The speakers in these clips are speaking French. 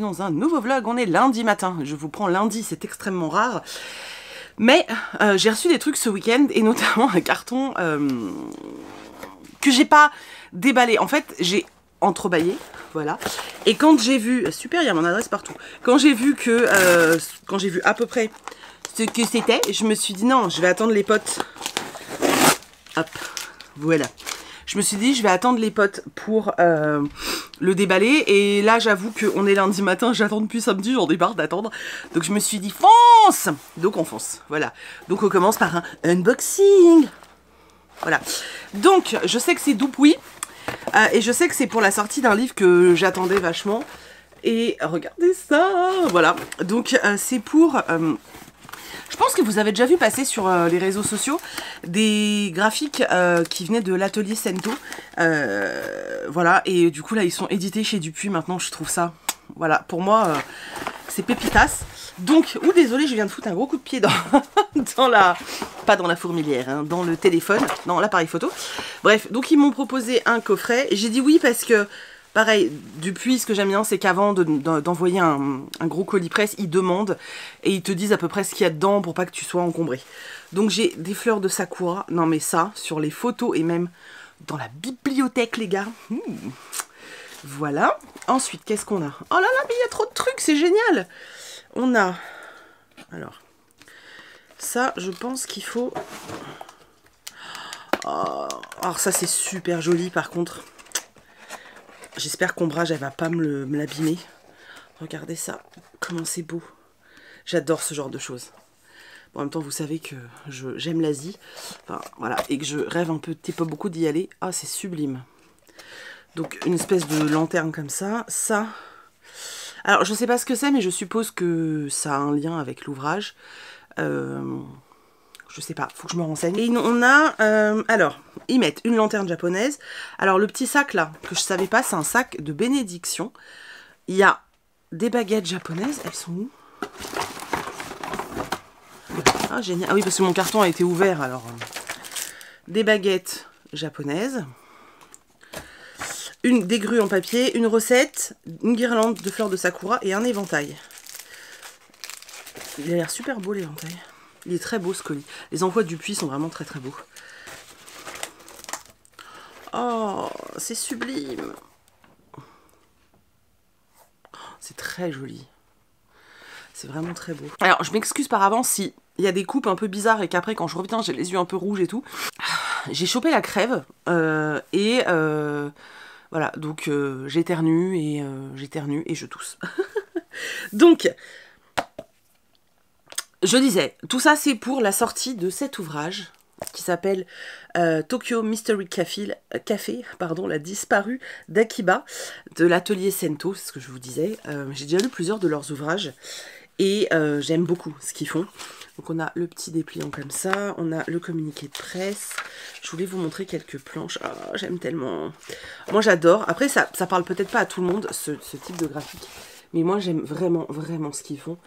dans un nouveau vlog. On est lundi matin. Je vous prends lundi, c'est extrêmement rare. Mais euh, j'ai reçu des trucs ce week-end et notamment un carton euh, que j'ai pas déballé. En fait, j'ai entrebâillé, voilà. Et quand j'ai vu, super, il y a mon adresse partout. Quand j'ai vu que, euh, quand j'ai vu à peu près ce que c'était, je me suis dit non, je vais attendre les potes. Hop, voilà je me suis dit, je vais attendre les potes pour euh, le déballer. Et là, j'avoue qu'on est lundi matin, j'attends depuis samedi, j'en ai marre d'attendre. Donc je me suis dit, fonce Donc on fonce, voilà. Donc on commence par un unboxing. Voilà. Donc, je sais que c'est Doupoui. Euh, et je sais que c'est pour la sortie d'un livre que j'attendais vachement. Et regardez ça Voilà. Donc, euh, c'est pour... Je pense que vous avez déjà vu passer sur euh, les réseaux sociaux des graphiques euh, qui venaient de l'atelier Sento. Euh, voilà, et du coup là ils sont édités chez Dupuis maintenant, je trouve ça. Voilà, pour moi c'est pépitas. Donc, ou oh, désolé, je viens de foutre un gros coup de pied dans, la... Pas dans la fourmilière, hein, dans le téléphone, dans l'appareil photo. Bref, donc ils m'ont proposé un coffret. J'ai dit oui parce que Pareil, Dupuis, ce que j'aime bien, c'est qu'avant d'envoyer un, gros colis presse, ils demandent et ils te disent à peu près ce qu'il y a dedans pour pas que tu sois encombré. Donc j'ai des fleurs de sakura, non mais ça, sur les photos et même dans la bibliothèque, les gars. Hmm. Voilà. Ensuite, qu'est-ce qu'on a Oh là là, mais il y a trop de trucs, c'est génial On a... Alors... Ça, je pense qu'il faut... Oh, alors ça, c'est super joli, par contre. J'espère qu'Ombrage, elle va pas me l'abîmer. Regardez ça, comment c'est beau. J'adore ce genre de choses. en même temps, vous savez que j'aime l'Asie. Enfin, voilà, et que je rêve un peu, pas beaucoup d'y aller. Ah, c'est sublime. Donc, une espèce de lanterne comme ça. Ça. Alors, je sais pas ce que c'est, mais je suppose que ça a un lien avec l'ouvrage. Euh, je sais pas, faut que je me renseigne. Et on a, euh, alors, ils mettent une lanterne japonaise. Alors le petit sac là, que je savais pas, c'est un sac de bénédiction. Il y a des baguettes japonaises, elles sont où Ah génial, ah oui parce que mon carton a été ouvert alors. Euh. Des baguettes japonaises. Une, des grues en papier, une recette, une guirlande de fleurs de sakura et un éventail. Il a l'air super beau l'éventail. Il est très beau ce colis. Les envois du puits sont vraiment très très beaux. Oh, c'est sublime. C'est très joli. C'est vraiment très beau. Alors, je m'excuse par avance si il y a des coupes un peu bizarres et qu'après, quand je reviens, j'ai les yeux un peu rouges et tout. J'ai chopé la crève euh, et euh, voilà, donc euh, j'éternue et j'éternue et je tousse. donc, je disais, tout ça c'est pour la sortie de cet ouvrage qui s'appelle euh, Tokyo Mystery Café, pardon, la disparue d'Akiba de l'atelier Sento, c'est ce que je vous disais. Euh, j'ai déjà lu plusieurs de leurs ouvrages et euh, j'aime beaucoup ce qu'ils font. Donc on a le petit dépliant comme ça, on a le communiqué de presse. Je voulais vous montrer quelques planches. Ah, j'aime tellement. Moi j'adore. Après ça, ça parle peut-être pas à tout le monde ce type de graphique. Mais moi, j'aime vraiment, vraiment ce qu'ils font.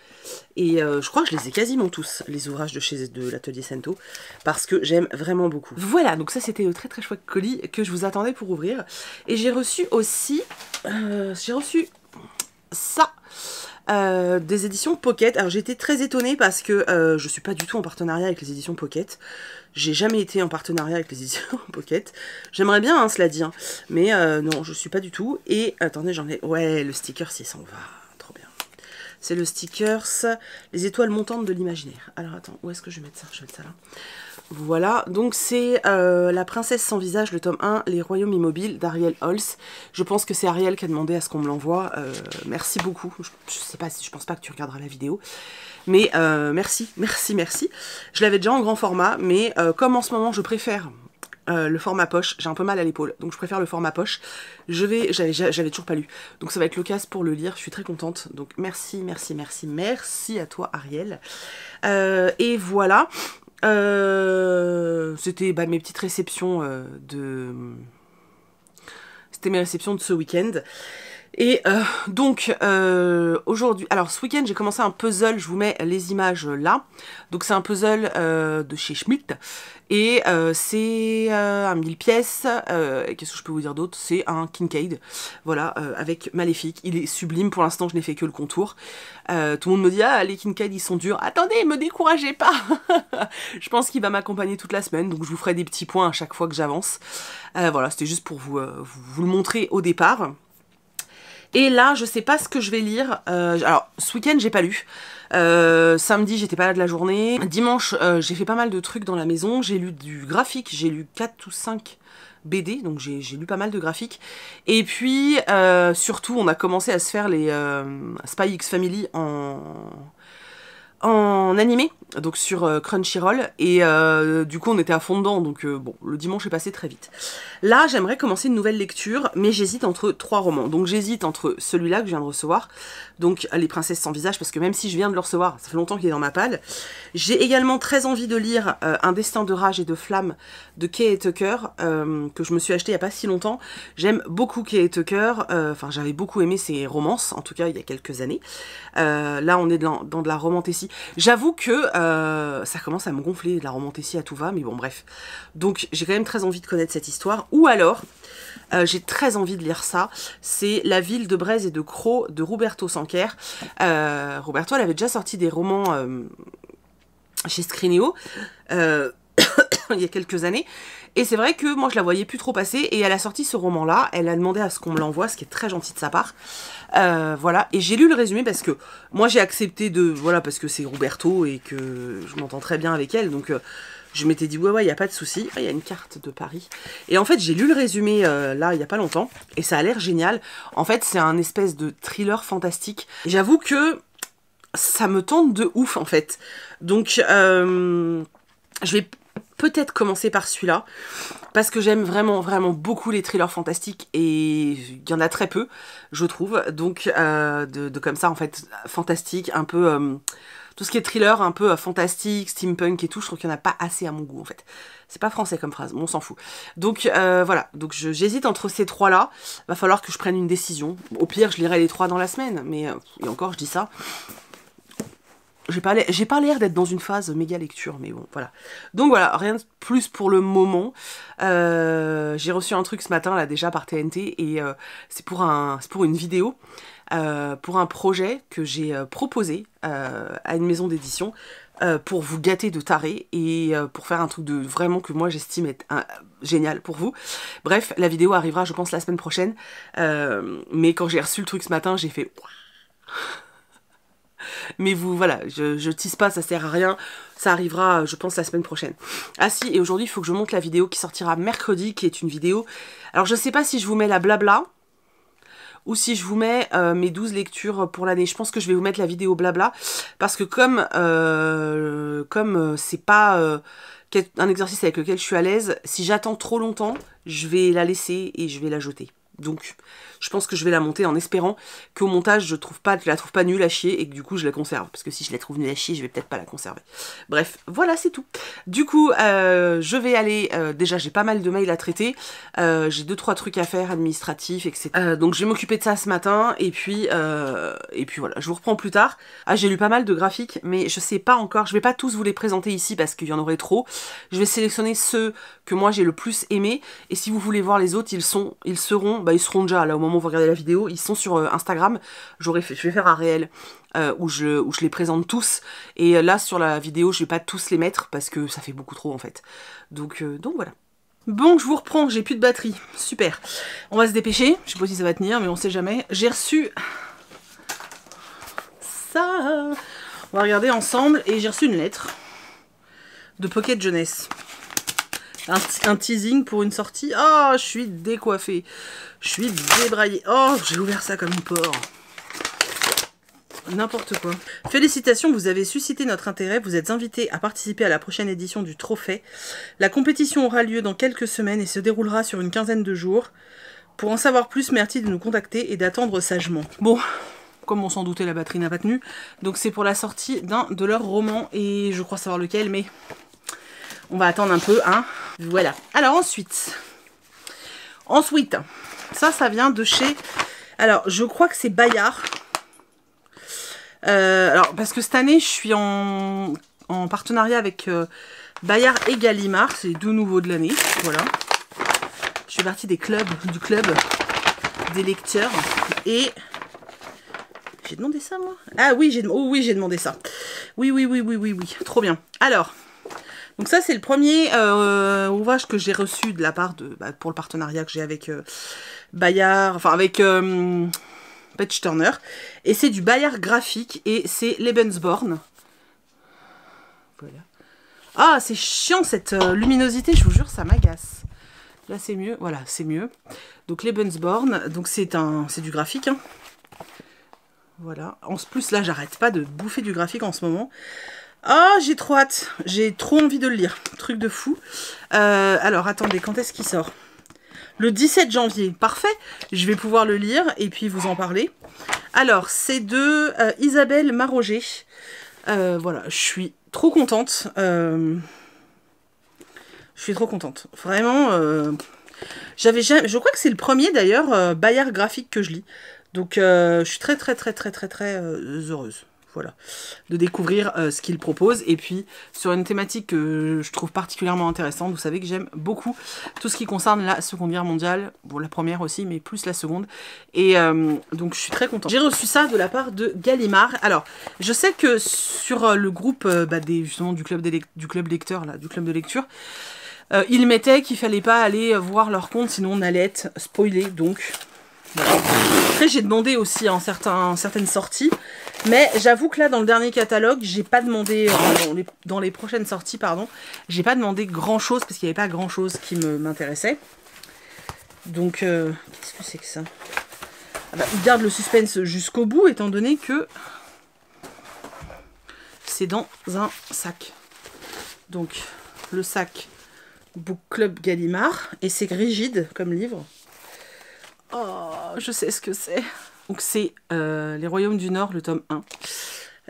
Et euh, je crois que je les ai quasiment tous, les ouvrages de chez de l'atelier Santo parce que j'aime vraiment beaucoup. Voilà, donc ça, c'était le euh, très très chouette colis que je vous attendais pour ouvrir. Et j'ai reçu aussi, euh, j'ai reçu ça. Euh, des éditions Pocket. Alors j'étais très étonnée parce que euh, je suis pas du tout en partenariat avec les éditions Pocket. J'ai jamais été en partenariat avec les éditions Pocket. J'aimerais bien, hein, cela dit, hein. mais euh, non, je suis pas du tout. Et attendez, j'en ai. Ouais, le sticker, ça s'en va. Trop bien. C'est le stickers, les étoiles montantes de l'imaginaire. Alors attends, où est-ce que je vais mettre ça Je vais mettre ça là. Voilà, donc c'est euh, La princesse sans visage, le tome 1, Les royaumes immobiles d'Ariel Holz. Je pense que c'est Ariel qui a demandé à ce qu'on me l'envoie. Euh, merci beaucoup. Je, ne sais pas si je pense pas que tu regarderas la vidéo. Mais euh, merci, merci, merci. Je l'avais déjà en grand format, mais comme en ce moment je préfère le format poche, j'ai un peu mal à l'épaule, donc je préfère le format poche. Je vais, j'avais toujours pas lu, donc ça va être l'occasion pour le lire, je suis très contente. Donc merci, merci, merci, merci à toi Ariel. et voilà, euh, C'était bah, mes petites réceptions euh, de. C'était mes réceptions de ce week-end. Et euh, donc euh, aujourd'hui, alors ce week-end j'ai commencé un puzzle, je vous mets les images euh, là. Donc c'est un puzzle de chez Schmidt et c'est un mille pièces, qu'est-ce que je peux vous dire d'autre C'est un Kincaid, voilà, avec Maléfique, il est sublime, pour l'instant je n'ai fait que le contour. tout le monde me dit ah les Kincaid ils sont durs, attendez me découragez pas Je pense qu'il va m'accompagner toute la semaine donc je vous ferai des petits points à chaque fois que j'avance. voilà c'était juste pour vous le montrer au départ. Et là, je sais pas ce que je vais lire. Euh, alors, ce week-end, j'ai pas lu. Euh, samedi, j'étais pas là de la journée. Dimanche, euh, j'ai fait pas mal de trucs dans la maison. J'ai lu du graphique, j'ai lu 4 ou 5 BD, donc j'ai lu pas mal de graphiques. Et puis, surtout, on a commencé à se faire les Spy X Family en, en animé donc sur euh, Crunchyroll, et euh, du coup on était à fond dedans, donc euh, bon, le dimanche est passé très vite. Là, j'aimerais commencer une nouvelle lecture, mais j'hésite entre trois romans. Donc j'hésite entre celui-là que je viens de recevoir, donc Les Princesses sans visage, parce que même si je viens de le recevoir, ça fait longtemps qu'il est dans ma palle. J'ai également très envie de lire euh, Un destin de rage et de flamme de Kay Tucker, euh, que je me suis acheté il n'y a pas si longtemps. J'aime beaucoup Kay Tucker, euh, enfin j'avais beaucoup aimé ses romances, en tout cas il y a quelques années. là on est dans de la romantétie. J'avoue que ça commence à me gonfler, de la romantétie, à tout va, mais bon bref. Donc j'ai quand même très envie de connaître cette histoire. Ou alors... Euh, j'ai très envie de lire ça. C'est La ville de braise et de Croc de Roberto Sanquer. Euh, Roberto, elle avait déjà sorti des romans euh, chez Scrinéo il y a quelques années. Et c'est vrai que moi je la voyais plus trop passer et elle a sorti ce roman là, elle a demandé à ce qu'on me l'envoie, ce qui est très gentil de sa part. voilà, et j'ai lu le résumé parce que moi j'ai accepté de... Voilà, parce que c'est Roberto et que je m'entends très bien avec elle, donc je m'étais dit, ouais, ouais, il n'y a pas de souci. Il ah, y a une carte de Paris. Et en fait, j'ai lu le résumé euh, là, il n'y a pas longtemps, et ça a l'air génial. En fait, c'est un espèce de thriller fantastique. J'avoue que ça me tente de ouf, en fait. Donc, euh, je vais peut-être commencer par celui-là, parce que j'aime vraiment, vraiment beaucoup les thrillers fantastiques, et il y en a très peu, je trouve. Donc, euh, de, comme ça, en fait, fantastique, un peu tout ce qui est thriller un peu euh, fantastique, steampunk et tout, je trouve qu'il n'y en a pas assez à mon goût en fait. C'est pas français comme phrase, mais on s'en fout. Donc euh, voilà, donc j'hésite entre ces trois-là. Va falloir que je prenne une décision. Au pire, je lirai les trois dans la semaine, mais euh, encore, je dis ça. J'ai pas l'air d'être dans une phase méga lecture, mais bon, voilà. Donc voilà, rien de plus pour le moment. J'ai reçu un truc ce matin, là, déjà par TNT, et c'est pour, un, pour une vidéo. Euh, pour un projet que j'ai euh, proposé euh, à une maison d'édition pour vous gâter de taré et pour faire un truc de vraiment que moi j'estime être génial pour vous. Bref, la vidéo arrivera je pense la semaine prochaine, mais quand j'ai reçu le truc ce matin j'ai fait... Mais vous, voilà, je, je, tisse pas, ça sert à rien. Ça arrivera, je pense, la semaine prochaine. Ah si, et aujourd'hui, il faut que je monte la vidéo qui sortira mercredi, qui est une vidéo... Alors, je sais pas si je vous mets la blabla, ou si je vous mets euh, mes 12 lectures pour l'année. Je pense que je vais vous mettre la vidéo blabla parce que comme euh, comme euh, c'est pas un exercice avec lequel je suis à l'aise, si j'attends trop longtemps, je vais la laisser et je vais la jeter. Donc, je pense que je vais la monter en espérant qu'au montage, je trouve pas, je la trouve pas nulle à chier et que du coup, je la conserve. Parce que si je la trouve nulle à chier, je vais peut-être pas la conserver. Bref, voilà, c'est tout. Du coup, euh, je vais aller... Euh, déjà, j'ai pas mal de mails à traiter. Euh, j'ai deux, trois trucs à faire, administratifs, etc. donc, je vais m'occuper de ça ce matin. Et puis, et puis voilà, je vous reprends plus tard. Ah, j'ai lu pas mal de graphiques, mais je sais pas encore. Je vais pas tous vous les présenter ici parce qu'il y en aurait trop. Je vais sélectionner ceux que moi, j'ai le plus aimé. Et si vous voulez voir les autres, ils, sont, ils seront... Bah, bah, ils seront déjà là au moment où vous regardez la vidéo, ils sont sur euh, Instagram. J'aurais je vais faire un réel euh, où, je, où je les présente tous. Et euh, là sur la vidéo, je vais pas tous les mettre parce que ça fait beaucoup trop en fait. Donc, donc voilà. Bon, je vous reprends, j'ai plus de batterie. Super. On va se dépêcher. Je sais pas si ça va tenir, mais on sait jamais. J'ai reçu ça. On va regarder ensemble. Et j'ai reçu une lettre de Pocket Jeunesse. Un, teasing pour une sortie. Oh, je suis décoiffée. Je suis débraillée. Oh, j'ai ouvert ça comme une porc. N'importe quoi. Félicitations, vous avez suscité notre intérêt. Vous êtes invité à participer à la prochaine édition du Trophée. La compétition aura lieu dans quelques semaines et se déroulera sur une quinzaine de jours. Pour en savoir plus, merci de nous contacter et d'attendre sagement. Bon, comme on s'en doutait, la batterie n'a pas tenu. Donc c'est pour la sortie d'un de leurs romans, et je crois savoir lequel, mais on va attendre un peu, hein. Voilà. Alors ensuite, ensuite, ça, ça vient de chez... Alors, je crois que c'est Bayard. Euh, alors, parce que cette année, je suis en, partenariat avec euh, Bayard et Gallimard. C'est deux nouveaux de l'année. Voilà. Je suis partie des clubs, du club des lecteurs. Et j'ai demandé ça moi Ah oui, j'ai oh oui, j'ai demandé ça. Oui, oui, oui, oui, oui, oui. Trop bien. Alors, donc ça, c'est le premier euh, ouvrage que j'ai reçu de la part de... Bah, pour le partenariat que j'ai avec euh, Bayard, enfin avec euh, Patch Turner. Et c'est du Bayard graphique et c'est Lebensborn. Voilà. Ah, c'est chiant cette luminosité, je vous jure, ça m'agace. Là, c'est mieux. Voilà, c'est mieux. Donc Lebensborn, donc c'est un, c'est du graphique. Hein. Voilà. En plus, là, j'arrête pas de bouffer du graphique en ce moment. Oh, j'ai trop hâte. J'ai trop envie de le lire. Truc de fou. Euh, alors, attendez, quand est-ce qu'il sort Le 17 janvier. Parfait. Je vais pouvoir le lire et puis vous en parler. Alors, c'est de euh, Isabelle Maroger. Euh, voilà, je suis trop contente. je suis trop contente. Vraiment, j'avais Je crois que c'est le premier, d'ailleurs, Bayard graphique que je lis. Donc, je suis très, très, très, très, très, très heureuse voilà, de découvrir euh, ce qu'il propose. Et puis sur une thématique que je trouve particulièrement intéressante, vous savez que j'aime beaucoup tout ce qui concerne la Seconde Guerre mondiale, bon la première aussi, mais plus la seconde. Et euh, donc je suis très contente. J'ai reçu ça de la part de Gallimard. Alors je sais que sur euh, le groupe bah, des, du club, du club lecteur, là, du club de lecture, il mettait qu'il fallait pas aller voir leur compte, sinon on allait être spoilé. Donc après, j'ai demandé aussi en, certaines sorties. Mais j'avoue que là, dans le dernier catalogue, j'ai pas demandé, euh, dans, les, prochaines sorties, pardon, j'ai pas demandé grand chose parce qu'il n'y avait pas grand chose qui m'intéressait. Donc, euh, qu'est-ce que c'est que ça ah bah, Il garde le suspense jusqu'au bout, étant donné que c'est dans un sac. Donc, le sac Book Club Gallimard, et c'est rigide comme livre. Oh, je sais ce que c'est. Donc c'est euh, Les Royaumes du Nord, le tome 1.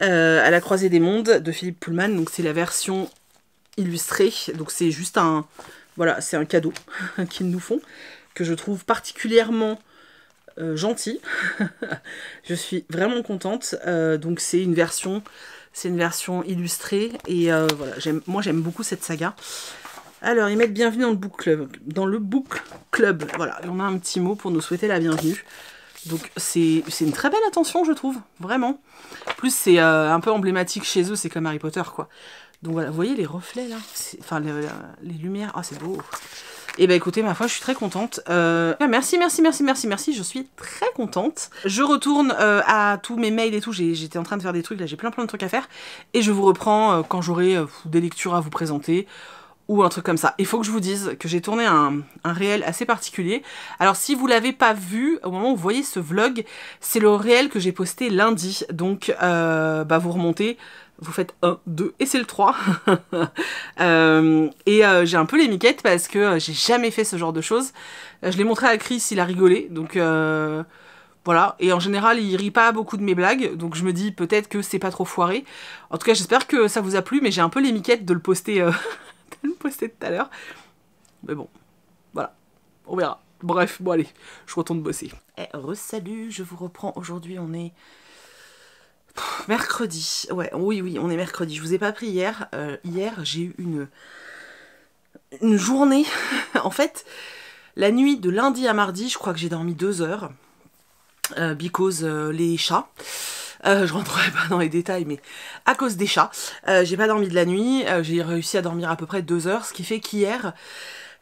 Euh, à la croisée des mondes de Philippe Pullman. Donc c'est la version illustrée. Donc c'est juste un... Voilà, c'est un cadeau qu'ils nous font, que je trouve particulièrement euh, gentil. je suis vraiment contente. donc c'est une version... C'est une version illustrée et voilà, moi j'aime beaucoup cette saga. Alors, ils mettent bienvenue dans le book club. Dans le book club. Voilà, on a un petit mot pour nous souhaiter la bienvenue. Donc c'est une très belle attention, je trouve, vraiment. plus, c'est un peu emblématique chez eux, c'est comme Harry Potter, quoi. Donc voilà, vous voyez les reflets, là Enfin, les, lumières. Ah, c'est beau et eh ben écoutez, ma foi, je suis très contente. merci, merci, merci, merci, merci. Je suis très contente. Je retourne à tous mes mails et tout. J'étais en train de faire des trucs là, j'ai plein plein de trucs à faire. Et je vous reprends quand j'aurai des lectures à vous présenter ou un truc comme ça. Il faut que je vous dise que j'ai tourné un, réel assez particulier. Alors si vous l'avez pas vu, au moment où vous voyez ce vlog, c'est le réel que j'ai posté lundi. Donc euh, bah, vous remontez, vous faites 1, 2 et c'est le 3. Euh, et euh, j'ai un peu les miquettes parce que j'ai jamais fait ce genre de choses. Je l'ai montré à Chris, il a rigolé. Donc voilà, et en général, il rit pas beaucoup de mes blagues, donc je me dis peut-être que c'est pas trop foiré. En tout cas, j'espère que ça vous a plu, mais j'ai un peu les miquettes de le poster le posté tout à l'heure. Mais bon, voilà, on verra. Bref, bon allez, je retourne bosser. Eh, re salut, je vous reprends. Aujourd'hui, on est mercredi. Ouais, oui, oui, on est mercredi. Je vous ai pas pris hier. Euh, hier, j'ai eu une une journée. en fait, la nuit de lundi à mardi, je crois que j'ai dormi deux heures. Euh, because euh, les chats. Euh, je rentrerai pas dans les détails, mais à cause des chats, euh, j'ai pas dormi de la nuit. Euh, j'ai réussi à dormir à peu près deux heures, ce qui fait qu'hier,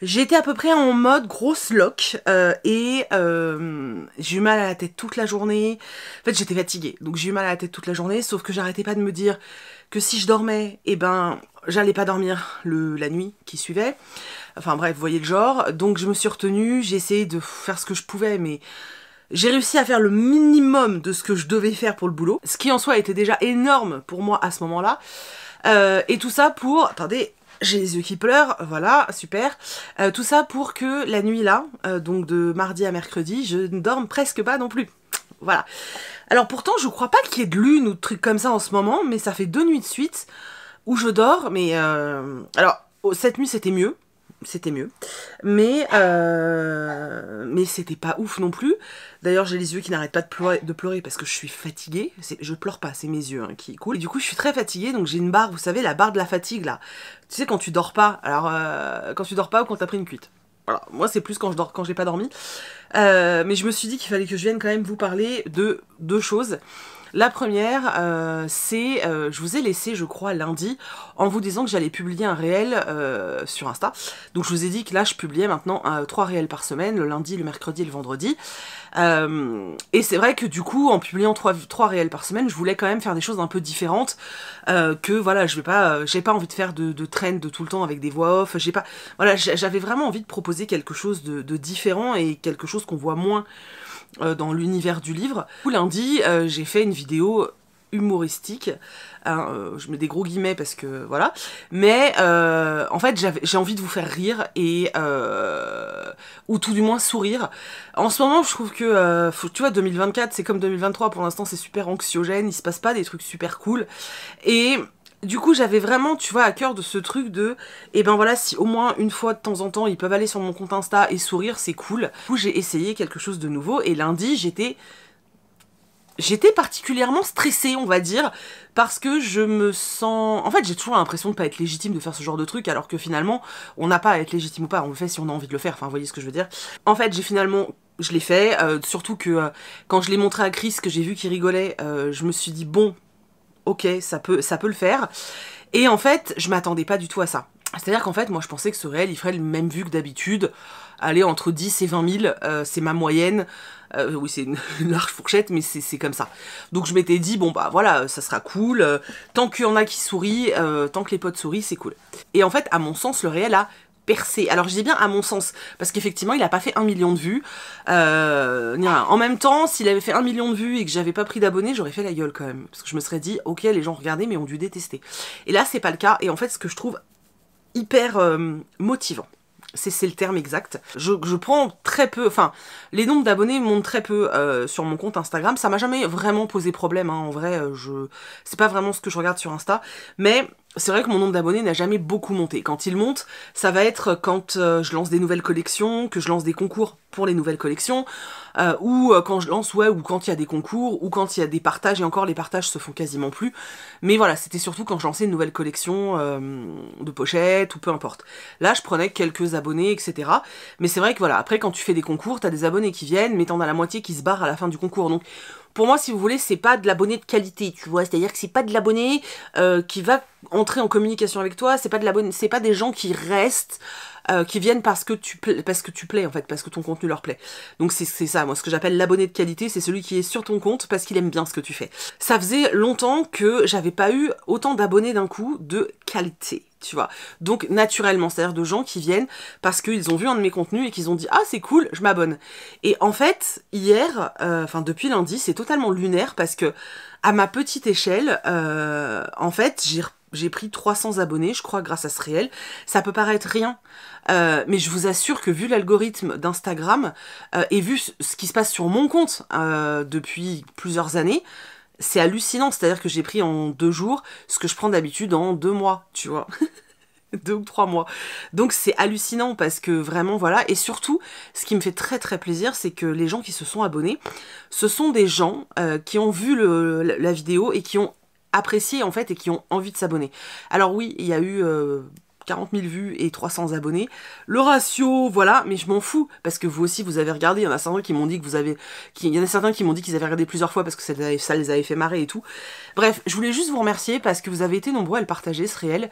j'étais à peu près en mode grosse loque et j'ai eu mal à la tête toute la journée. En fait, j'étais fatiguée, donc j'ai eu mal à la tête toute la journée, sauf que j'arrêtais pas de me dire que si je dormais, et eh ben, j'allais pas dormir le, la nuit qui suivait. Enfin bref, vous voyez le genre. Donc je me suis retenue, j'ai essayé de faire ce que je pouvais, mais j'ai réussi à faire le minimum de ce que je devais faire pour le boulot, ce qui en soi était déjà énorme pour moi à ce moment-là. Euh, et tout ça pour... Attendez, j'ai les yeux qui pleurent, voilà, super. Euh, tout ça pour que la nuit là, euh, donc de mardi à mercredi, je ne dorme presque pas non plus. Voilà. Alors pourtant, je ne crois pas qu'il y ait de lune ou de trucs comme ça en ce moment, mais ça fait deux nuits de suite où je dors, mais... Alors, oh, cette nuit, c'était mieux, c'était mieux. Mais, euh, mais c'était pas ouf non plus. D'ailleurs, j'ai les yeux qui n'arrêtent pas de pleurer, parce que je suis fatiguée. Je pleure pas, c'est mes yeux hein, qui coulent. Et du coup, je suis très fatiguée, donc j'ai une barre, vous savez, la barre de la fatigue là. Tu sais, quand tu dors pas, alors euh, quand tu dors pas ou quand t'as pris une cuite. Voilà, moi c'est plus quand je dors, quand j'ai pas dormi. Euh, mais je me suis dit qu'il fallait que je vienne quand même vous parler de deux choses. La première, euh, c'est, euh, je vous ai laissé, je crois, lundi, en vous disant que j'allais publier un réel euh, sur Insta. Donc je vous ai dit que là, je publiais maintenant trois réels par semaine, le lundi, le mercredi et le vendredi. et c'est vrai que du coup, en publiant trois, réels par semaine, je voulais quand même faire des choses un peu différentes, que voilà, je vais pas, j'ai pas envie de faire de, de de tout le temps avec des voix off, j'ai pas, voilà, j'avais vraiment envie de proposer quelque chose de différent et quelque chose qu'on voit moins euh, dans l'univers du livre. lundi, euh, j'ai fait une vidéo humoristique. Hein, euh, je mets des gros guillemets parce que voilà. Mais en fait, j'ai envie de vous faire rire et ou tout du moins sourire. En ce moment, je trouve que tu vois, 2024, c'est comme 2023. Pour l'instant, c'est super anxiogène. Il se passe pas des trucs super cool et du coup, j'avais vraiment, tu vois, à cœur de ce truc de, eh ben voilà, si au moins une fois de temps en temps, ils peuvent aller sur mon compte Insta et sourire, c'est cool. Du coup, j'ai essayé quelque chose de nouveau et lundi, j'étais j'étais particulièrement stressée, on va dire, parce que je me sens... En fait, j'ai toujours l'impression de pas être légitime de faire ce genre de truc, alors que finalement, on n'a pas à être légitime ou pas, on le fait si on a envie de le faire, enfin, vous voyez ce que je veux dire. En fait, j'ai finalement... Je l'ai fait, euh, surtout que euh, quand je l'ai montré à Chris, que j'ai vu qu'il rigolait, euh, je me suis dit, bon, ok, ça peut, ça peut le faire. Et en fait, je m'attendais pas du tout à ça. C'est-à-dire qu'en fait, moi, je pensais que ce réel, il ferait le même vu que d'habitude. Aller entre 10 et 20 000, euh, c'est ma moyenne. Euh, oui, c'est une, large fourchette, mais c'est comme ça. Donc je m'étais dit, bon, bah voilà, ça sera cool. Euh, tant qu'il y en a qui sourient, tant que les potes sourient, c'est cool. Et en fait, à mon sens, le réel a alors je dis bien à mon sens, parce qu'effectivement il n'a pas fait un million de vues. Euh, en même temps, s'il avait fait un million de vues et que j'avais pas pris d'abonnés, j'aurais fait la gueule quand même. Parce que je me serais dit, ok les gens regardaient mais ont dû détester. Et là c'est pas le cas, et en fait ce que je trouve hyper euh, motivant. C'est le terme exact. Je, prends très peu, enfin, les nombres d'abonnés montent très peu euh, sur mon compte Instagram. Ça m'a jamais vraiment posé problème, hein. en vrai. je C'est pas vraiment ce que je regarde sur Insta. Mais c'est vrai que mon nombre d'abonnés n'a jamais beaucoup monté. Quand il monte, ça va être euh, quand euh, je lance des nouvelles collections, que je lance des concours pour les nouvelles collections, euh, ou quand je lance, ouais, ou quand il y a des concours, ou quand il y a des partages, et encore les partages se font quasiment plus. Mais voilà, c'était surtout quand je lançais une nouvelle collection de pochettes, ou peu importe. Là, je prenais quelques abonnés, etc. Mais c'est vrai que voilà, après, quand tu fais des concours, t'as des abonnés qui viennent, mais t'en as la moitié qui se barrent à la fin du concours. Donc, pour moi, si vous voulez, c'est pas de l'abonné de qualité, tu vois. C'est-à-dire que c'est pas de l'abonné euh, qui va entrer en communication avec toi, c'est pas de c'est pas des gens qui restent, euh, qui viennent parce que tu parce que tu plais en fait, parce que ton contenu leur plaît. Donc c'est ça, moi ce que j'appelle l'abonné de qualité, c'est celui qui est sur ton compte parce qu'il aime bien ce que tu fais. Ça faisait longtemps que j'avais pas eu autant d'abonnés d'un coup de qualité tu vois. Donc naturellement, c'est-à-dire de gens qui viennent parce qu'ils ont vu un de mes contenus et qu'ils ont dit ah c'est cool, je m'abonne. Et en fait hier, euh, enfin depuis lundi, c'est totalement lunaire parce que à ma petite échelle, euh, en fait j'ai pris 300 abonnés, je crois, grâce à ce réel. Ça peut paraître rien, euh, mais je vous assure que vu l'algorithme d'Instagram et vu ce qui se passe sur mon compte depuis plusieurs années, c'est hallucinant. C'est-à-dire que j'ai pris en deux jours ce que je prends d'habitude en deux mois, tu vois. deux ou trois mois. Donc c'est hallucinant parce que vraiment voilà. Et surtout, ce qui me fait très très plaisir, c'est que les gens qui se sont abonnés, ce sont des gens euh, qui ont vu la vidéo et qui ont apprécié en fait et qui ont envie de s'abonner. Alors oui, il y a eu euh, 40 000 vues et 300 abonnés. Le ratio, voilà, mais je m'en fous, parce que vous aussi, vous avez regardé, il y en a certains qui m'ont dit que vous avez... y en a certains qui m'ont dit qu'ils avaient regardé plusieurs fois parce que ça, les avait fait marrer et tout. Bref, je voulais juste vous remercier parce que vous avez été nombreux à le partager, ce réel,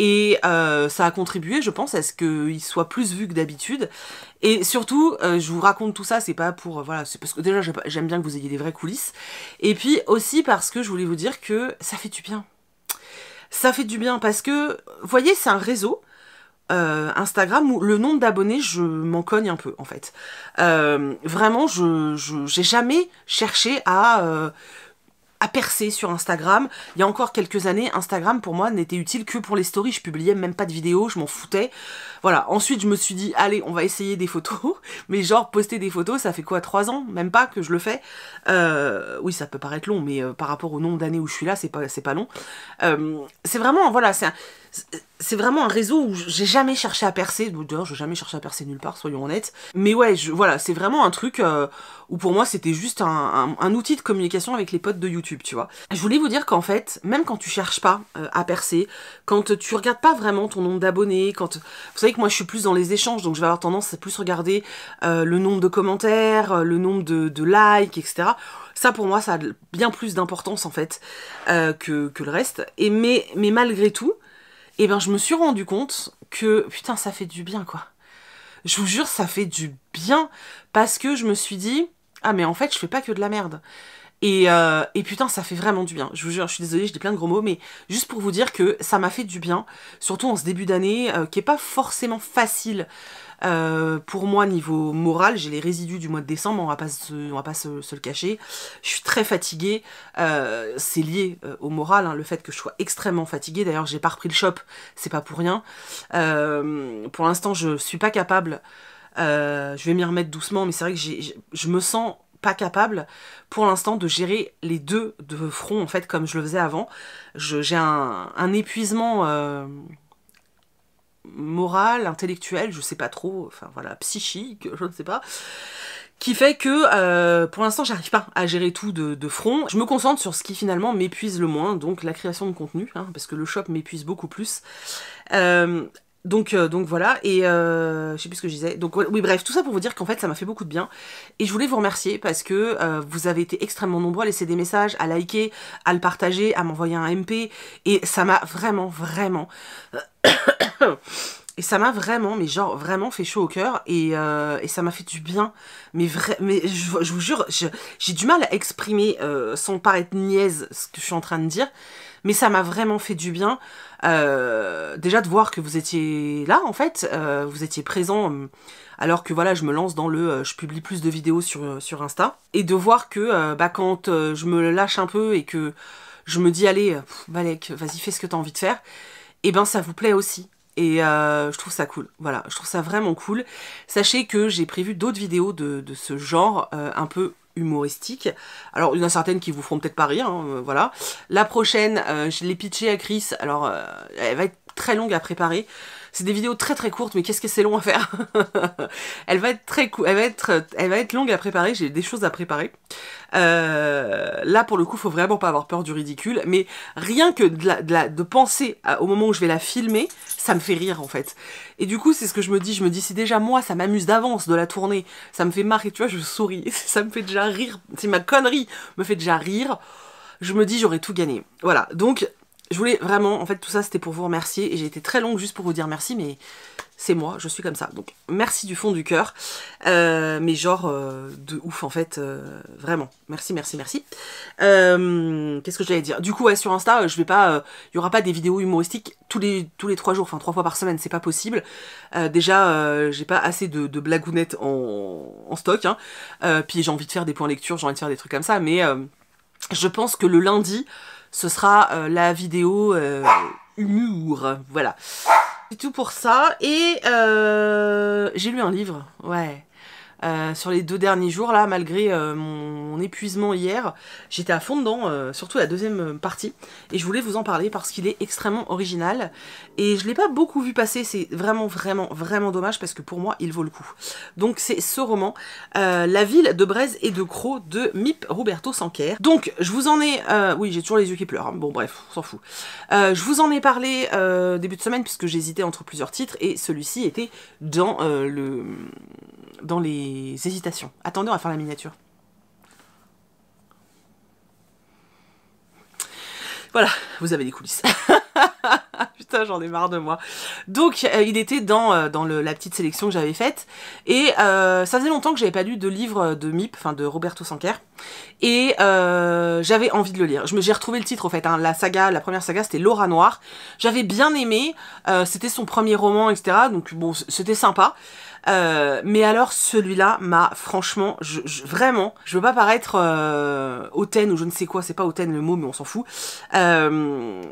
et euh, ça a contribué, je pense, à ce qu'il soit plus vu que d'habitude. Et surtout, euh, je vous raconte tout ça, c'est pas pour... Euh, voilà, c'est parce que déjà, j'aime bien que vous ayez des vraies coulisses. Et puis aussi parce que je voulais vous dire que ça fait du bien ça fait du bien parce que, vous voyez, c'est un réseau. Euh, Instagram où le nombre d'abonnés, je m'en cogne un peu en fait. Euh, vraiment, je j'ai jamais cherché à euh, à percer sur Instagram. Il y a encore quelques années, Instagram pour moi n'était utile que pour les stories. Je publiais même pas de vidéos, je m'en foutais. Voilà. Ensuite, je me suis dit, allez, on va essayer des photos. Mais genre, poster des photos, ça fait quoi 3 ans Même pas que je le fais. Euh, oui, ça peut paraître long, mais euh, par rapport au nombre d'années où je suis là, c'est pas, pas long. Euh, c'est vraiment, voilà, c'est c'est vraiment un réseau où j'ai jamais cherché à percer. D'ailleurs, n'ai jamais cherché à percer nulle part, soyons honnêtes. Mais ouais, je, voilà, c'est vraiment un truc euh, où pour moi c'était juste un, outil de communication avec les potes de YouTube, tu vois. Je voulais vous dire qu'en fait, même quand tu cherches pas euh, à percer, quand tu regardes pas vraiment ton nombre d'abonnés, quand vous savez que moi je suis plus dans les échanges, donc je vais avoir tendance à plus regarder euh, le nombre de commentaires, le nombre de, likes, etc. Ça pour moi, ça a bien plus d'importance en fait que, le reste. Et mais malgré tout, et eh ben je me suis rendu compte que putain ça fait du bien quoi. Je vous jure ça fait du bien parce que je me suis dit ah mais en fait je fais pas que de la merde. Euh, et, putain, ça fait vraiment du bien. Je vous jure, je suis désolée, je dis plein de gros mots, mais juste pour vous dire que ça m'a fait du bien, surtout en ce début d'année, euh, qui est pas forcément facile euh, pour moi niveau moral. J'ai les résidus du mois de décembre, on va pas se, on va pas se, le cacher. Je suis très fatiguée, c'est lié au moral, hein, le fait que je sois extrêmement fatiguée. D'ailleurs, j'ai pas repris le shop, c'est pas pour rien. pour l'instant, je suis pas capable. je vais m'y remettre doucement, mais c'est vrai que je me sens pas capable pour l'instant de gérer les deux de front en fait comme je le faisais avant. J'ai un, épuisement euh, moral, intellectuel, je sais pas trop, enfin voilà, psychique, je ne sais pas, qui fait que euh, pour l'instant j'arrive pas à gérer tout de, front. Je me concentre sur ce qui finalement m'épuise le moins, donc la création de contenu, hein, parce que le shop m'épuise beaucoup plus. Euh, euh, donc, voilà, et euh, je sais plus ce que je disais. Donc oui, bref, tout ça pour vous dire qu'en fait, ça m'a fait beaucoup de bien. Et je voulais vous remercier parce que euh, vous avez été extrêmement nombreux à laisser des messages, à liker, à le partager, à m'envoyer un MP. Et ça m'a vraiment, vraiment... et ça m'a vraiment, mais genre vraiment fait chaud au cœur et, ça m'a fait du bien. Mais, mais je, je vous jure, j'ai du mal à exprimer sans paraître niaise ce que je suis en train de dire mais ça m'a vraiment fait du bien. Euh, déjà de voir que vous étiez là en fait, euh, vous étiez présent euh, alors que voilà je me lance dans le je publie plus de vidéos sur, sur Insta et de voir que bah, quand je me lâche un peu et que je me dis allez Valek, vas-y fais ce que t'as envie de faire et eh ben ça vous plaît aussi et je trouve ça cool. Voilà, je trouve ça vraiment cool. Sachez que j'ai prévu d'autres vidéos de, ce genre, un peu humoristique, Alors, il y en a certaines qui vous feront peut-être pas rire, hein, euh, voilà. La prochaine, euh, je l'ai pitchée à Chris, alors euh, elle va être très longue à préparer. C'est des vidéos très très courtes, mais qu'est-ce que c'est long à faire Elle va être très elle va être, elle va être longue à préparer. J'ai des choses à préparer. Euh, là, pour le coup, faut vraiment pas avoir peur du ridicule. Mais rien que de, de, penser au moment où je vais la filmer, ça me fait rire en fait. Et du coup, c'est ce que je me dis. Je me dis, si déjà moi, ça m'amuse d'avance de la tourner, ça me fait marrer. Tu vois, je souris. Ça me fait déjà rire. Si ma connerie me fait déjà rire, je me dis, j'aurais tout gagné. Voilà. Donc, je voulais vraiment, en fait, tout ça, c'était pour vous remercier. Et j'ai été très longue juste pour vous dire merci, mais c'est moi, je suis comme ça. Donc, merci du fond du cœur. Euh, mais genre, euh, de ouf, en fait, euh, vraiment. Merci, merci, merci. Qu'est-ce que j'allais dire Du coup, sur Insta, je vais pas... Il y aura pas des vidéos humoristiques tous les, tous les trois jours, enfin, trois fois par semaine, c'est pas possible. déjà, j'ai pas assez de, blagounettes en, stock. Hein. puis j'ai envie de faire des points lecture, j'ai envie de faire des trucs comme ça, mais... je pense que le lundi, ce sera euh, la vidéo euh, humour. Voilà. C'est tout pour ça. Et euh, j'ai lu un livre. Ouais. Euh, sur les deux derniers jours, là, malgré euh, mon, épuisement hier, j'étais à fond dedans, euh, surtout la deuxième partie, et je voulais vous en parler parce qu'il est extrêmement original, et je l'ai pas beaucoup vu passer, c'est vraiment, vraiment, vraiment dommage, parce que pour moi, il vaut le coup. Donc c'est ce roman, La ville de braise et de Croc, de Mip Roberto Sanquer. Donc, je vous en ai... oui, j'ai toujours les yeux qui pleurent, hein. bon bref, on s'en fout. je vous en ai parlé début de semaine, puisque j'hésitais entre plusieurs titres, et celui-ci était dans le... dans les hésitations. Attendez, on va faire la miniature. Voilà, vous avez des coulisses. Putain, j'en ai marre de moi. Donc, euh, il était dans, euh, dans la petite sélection que j'avais faite. Et euh, ça faisait longtemps que j'avais pas lu de livre de MIP, enfin de Roberto Sanquer. Et j'avais envie de le lire. J'ai retrouvé le titre, en fait. Hein. la saga, la première saga, c'était Laura Noire. J'avais bien aimé. c'était son premier roman, etc. Donc, bon, c'était sympa. Euh, mais alors celui-là m'a franchement, je, je, vraiment, je veux pas paraître euh, hautaine ou je ne sais quoi, c'est pas hautaine le mot, mais on s'en fout. Euh,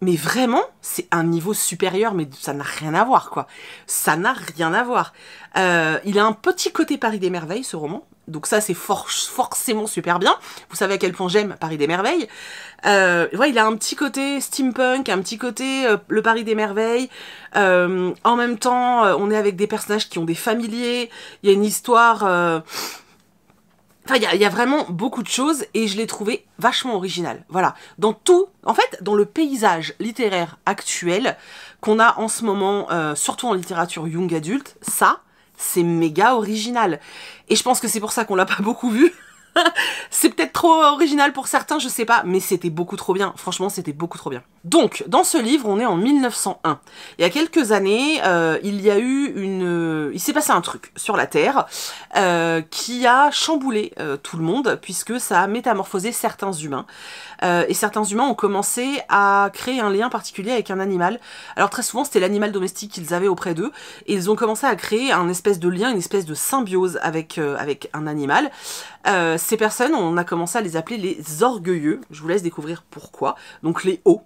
mais vraiment, c'est un niveau supérieur, mais ça n'a rien à voir, quoi. Ça n'a rien à voir. Euh, il a un petit côté Paris des Merveilles, ce roman. Donc ça, c'est forcément super bien. Vous savez à quel point j'aime Paris des Merveilles. Euh, ouais, il a un petit côté steampunk, un petit côté euh, le Paris des Merveilles. Euh, en même temps, on est avec des personnages qui ont des familiers. Il y a une histoire... Enfin, il y, a vraiment beaucoup de choses et je l'ai trouvé vachement original. Voilà. Dans tout, en fait, dans le paysage littéraire actuel qu'on a en ce moment, euh, surtout en littérature young adulte, ça, c'est méga original. Et je pense que c'est pour ça qu'on l'a pas beaucoup vu. c'est peut-être trop original pour certains, je sais pas, mais c'était beaucoup trop bien. Franchement, c'était beaucoup trop bien. Donc, dans ce livre, on est en 1901. Il y a quelques années, euh, il y a eu une... Euh, il s'est passé un truc sur la Terre euh, qui a chamboulé tout le monde, puisque ça a métamorphosé certains humains. et certains humains ont commencé à créer un lien particulier avec un animal. Alors très souvent, c'était l'animal domestique qu'ils avaient auprès d'eux, et ils ont commencé à créer un espèce de lien, une espèce de symbiose avec, avec un animal. ces personnes, on a commencé à les appeler les orgueilleux. Je vous laisse découvrir pourquoi. Donc les hauts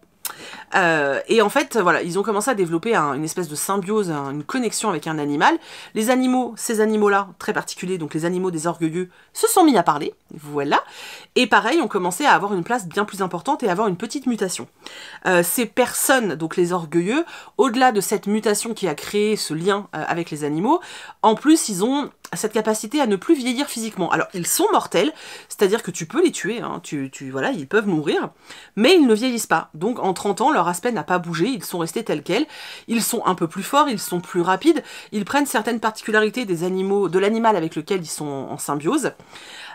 euh, et en fait, voilà, ils ont commencé à développer une espèce de symbiose, une connexion avec un animal. Les animaux, ces animaux-là, très particuliers, donc les animaux des orgueilleux, se sont mis à parler, voilà. Et pareil, ont commencé à avoir une place bien plus importante et à avoir une petite mutation. Euh, ces personnes, donc les orgueilleux, au-delà de cette mutation qui a créé ce lien euh, avec les animaux, en plus, ils ont cette capacité à ne plus vieillir physiquement. Alors, ils sont mortels, c'est-à-dire que tu peux les tuer, hein. tu, voilà, ils peuvent mourir, mais ils ne vieillissent pas. Donc, en 30 ans, leur aspect n'a pas bougé, ils sont restés tels quels, ils sont un peu plus forts, ils sont plus rapides, ils prennent certaines particularités des animaux, de l'animal avec lequel ils sont en symbiose,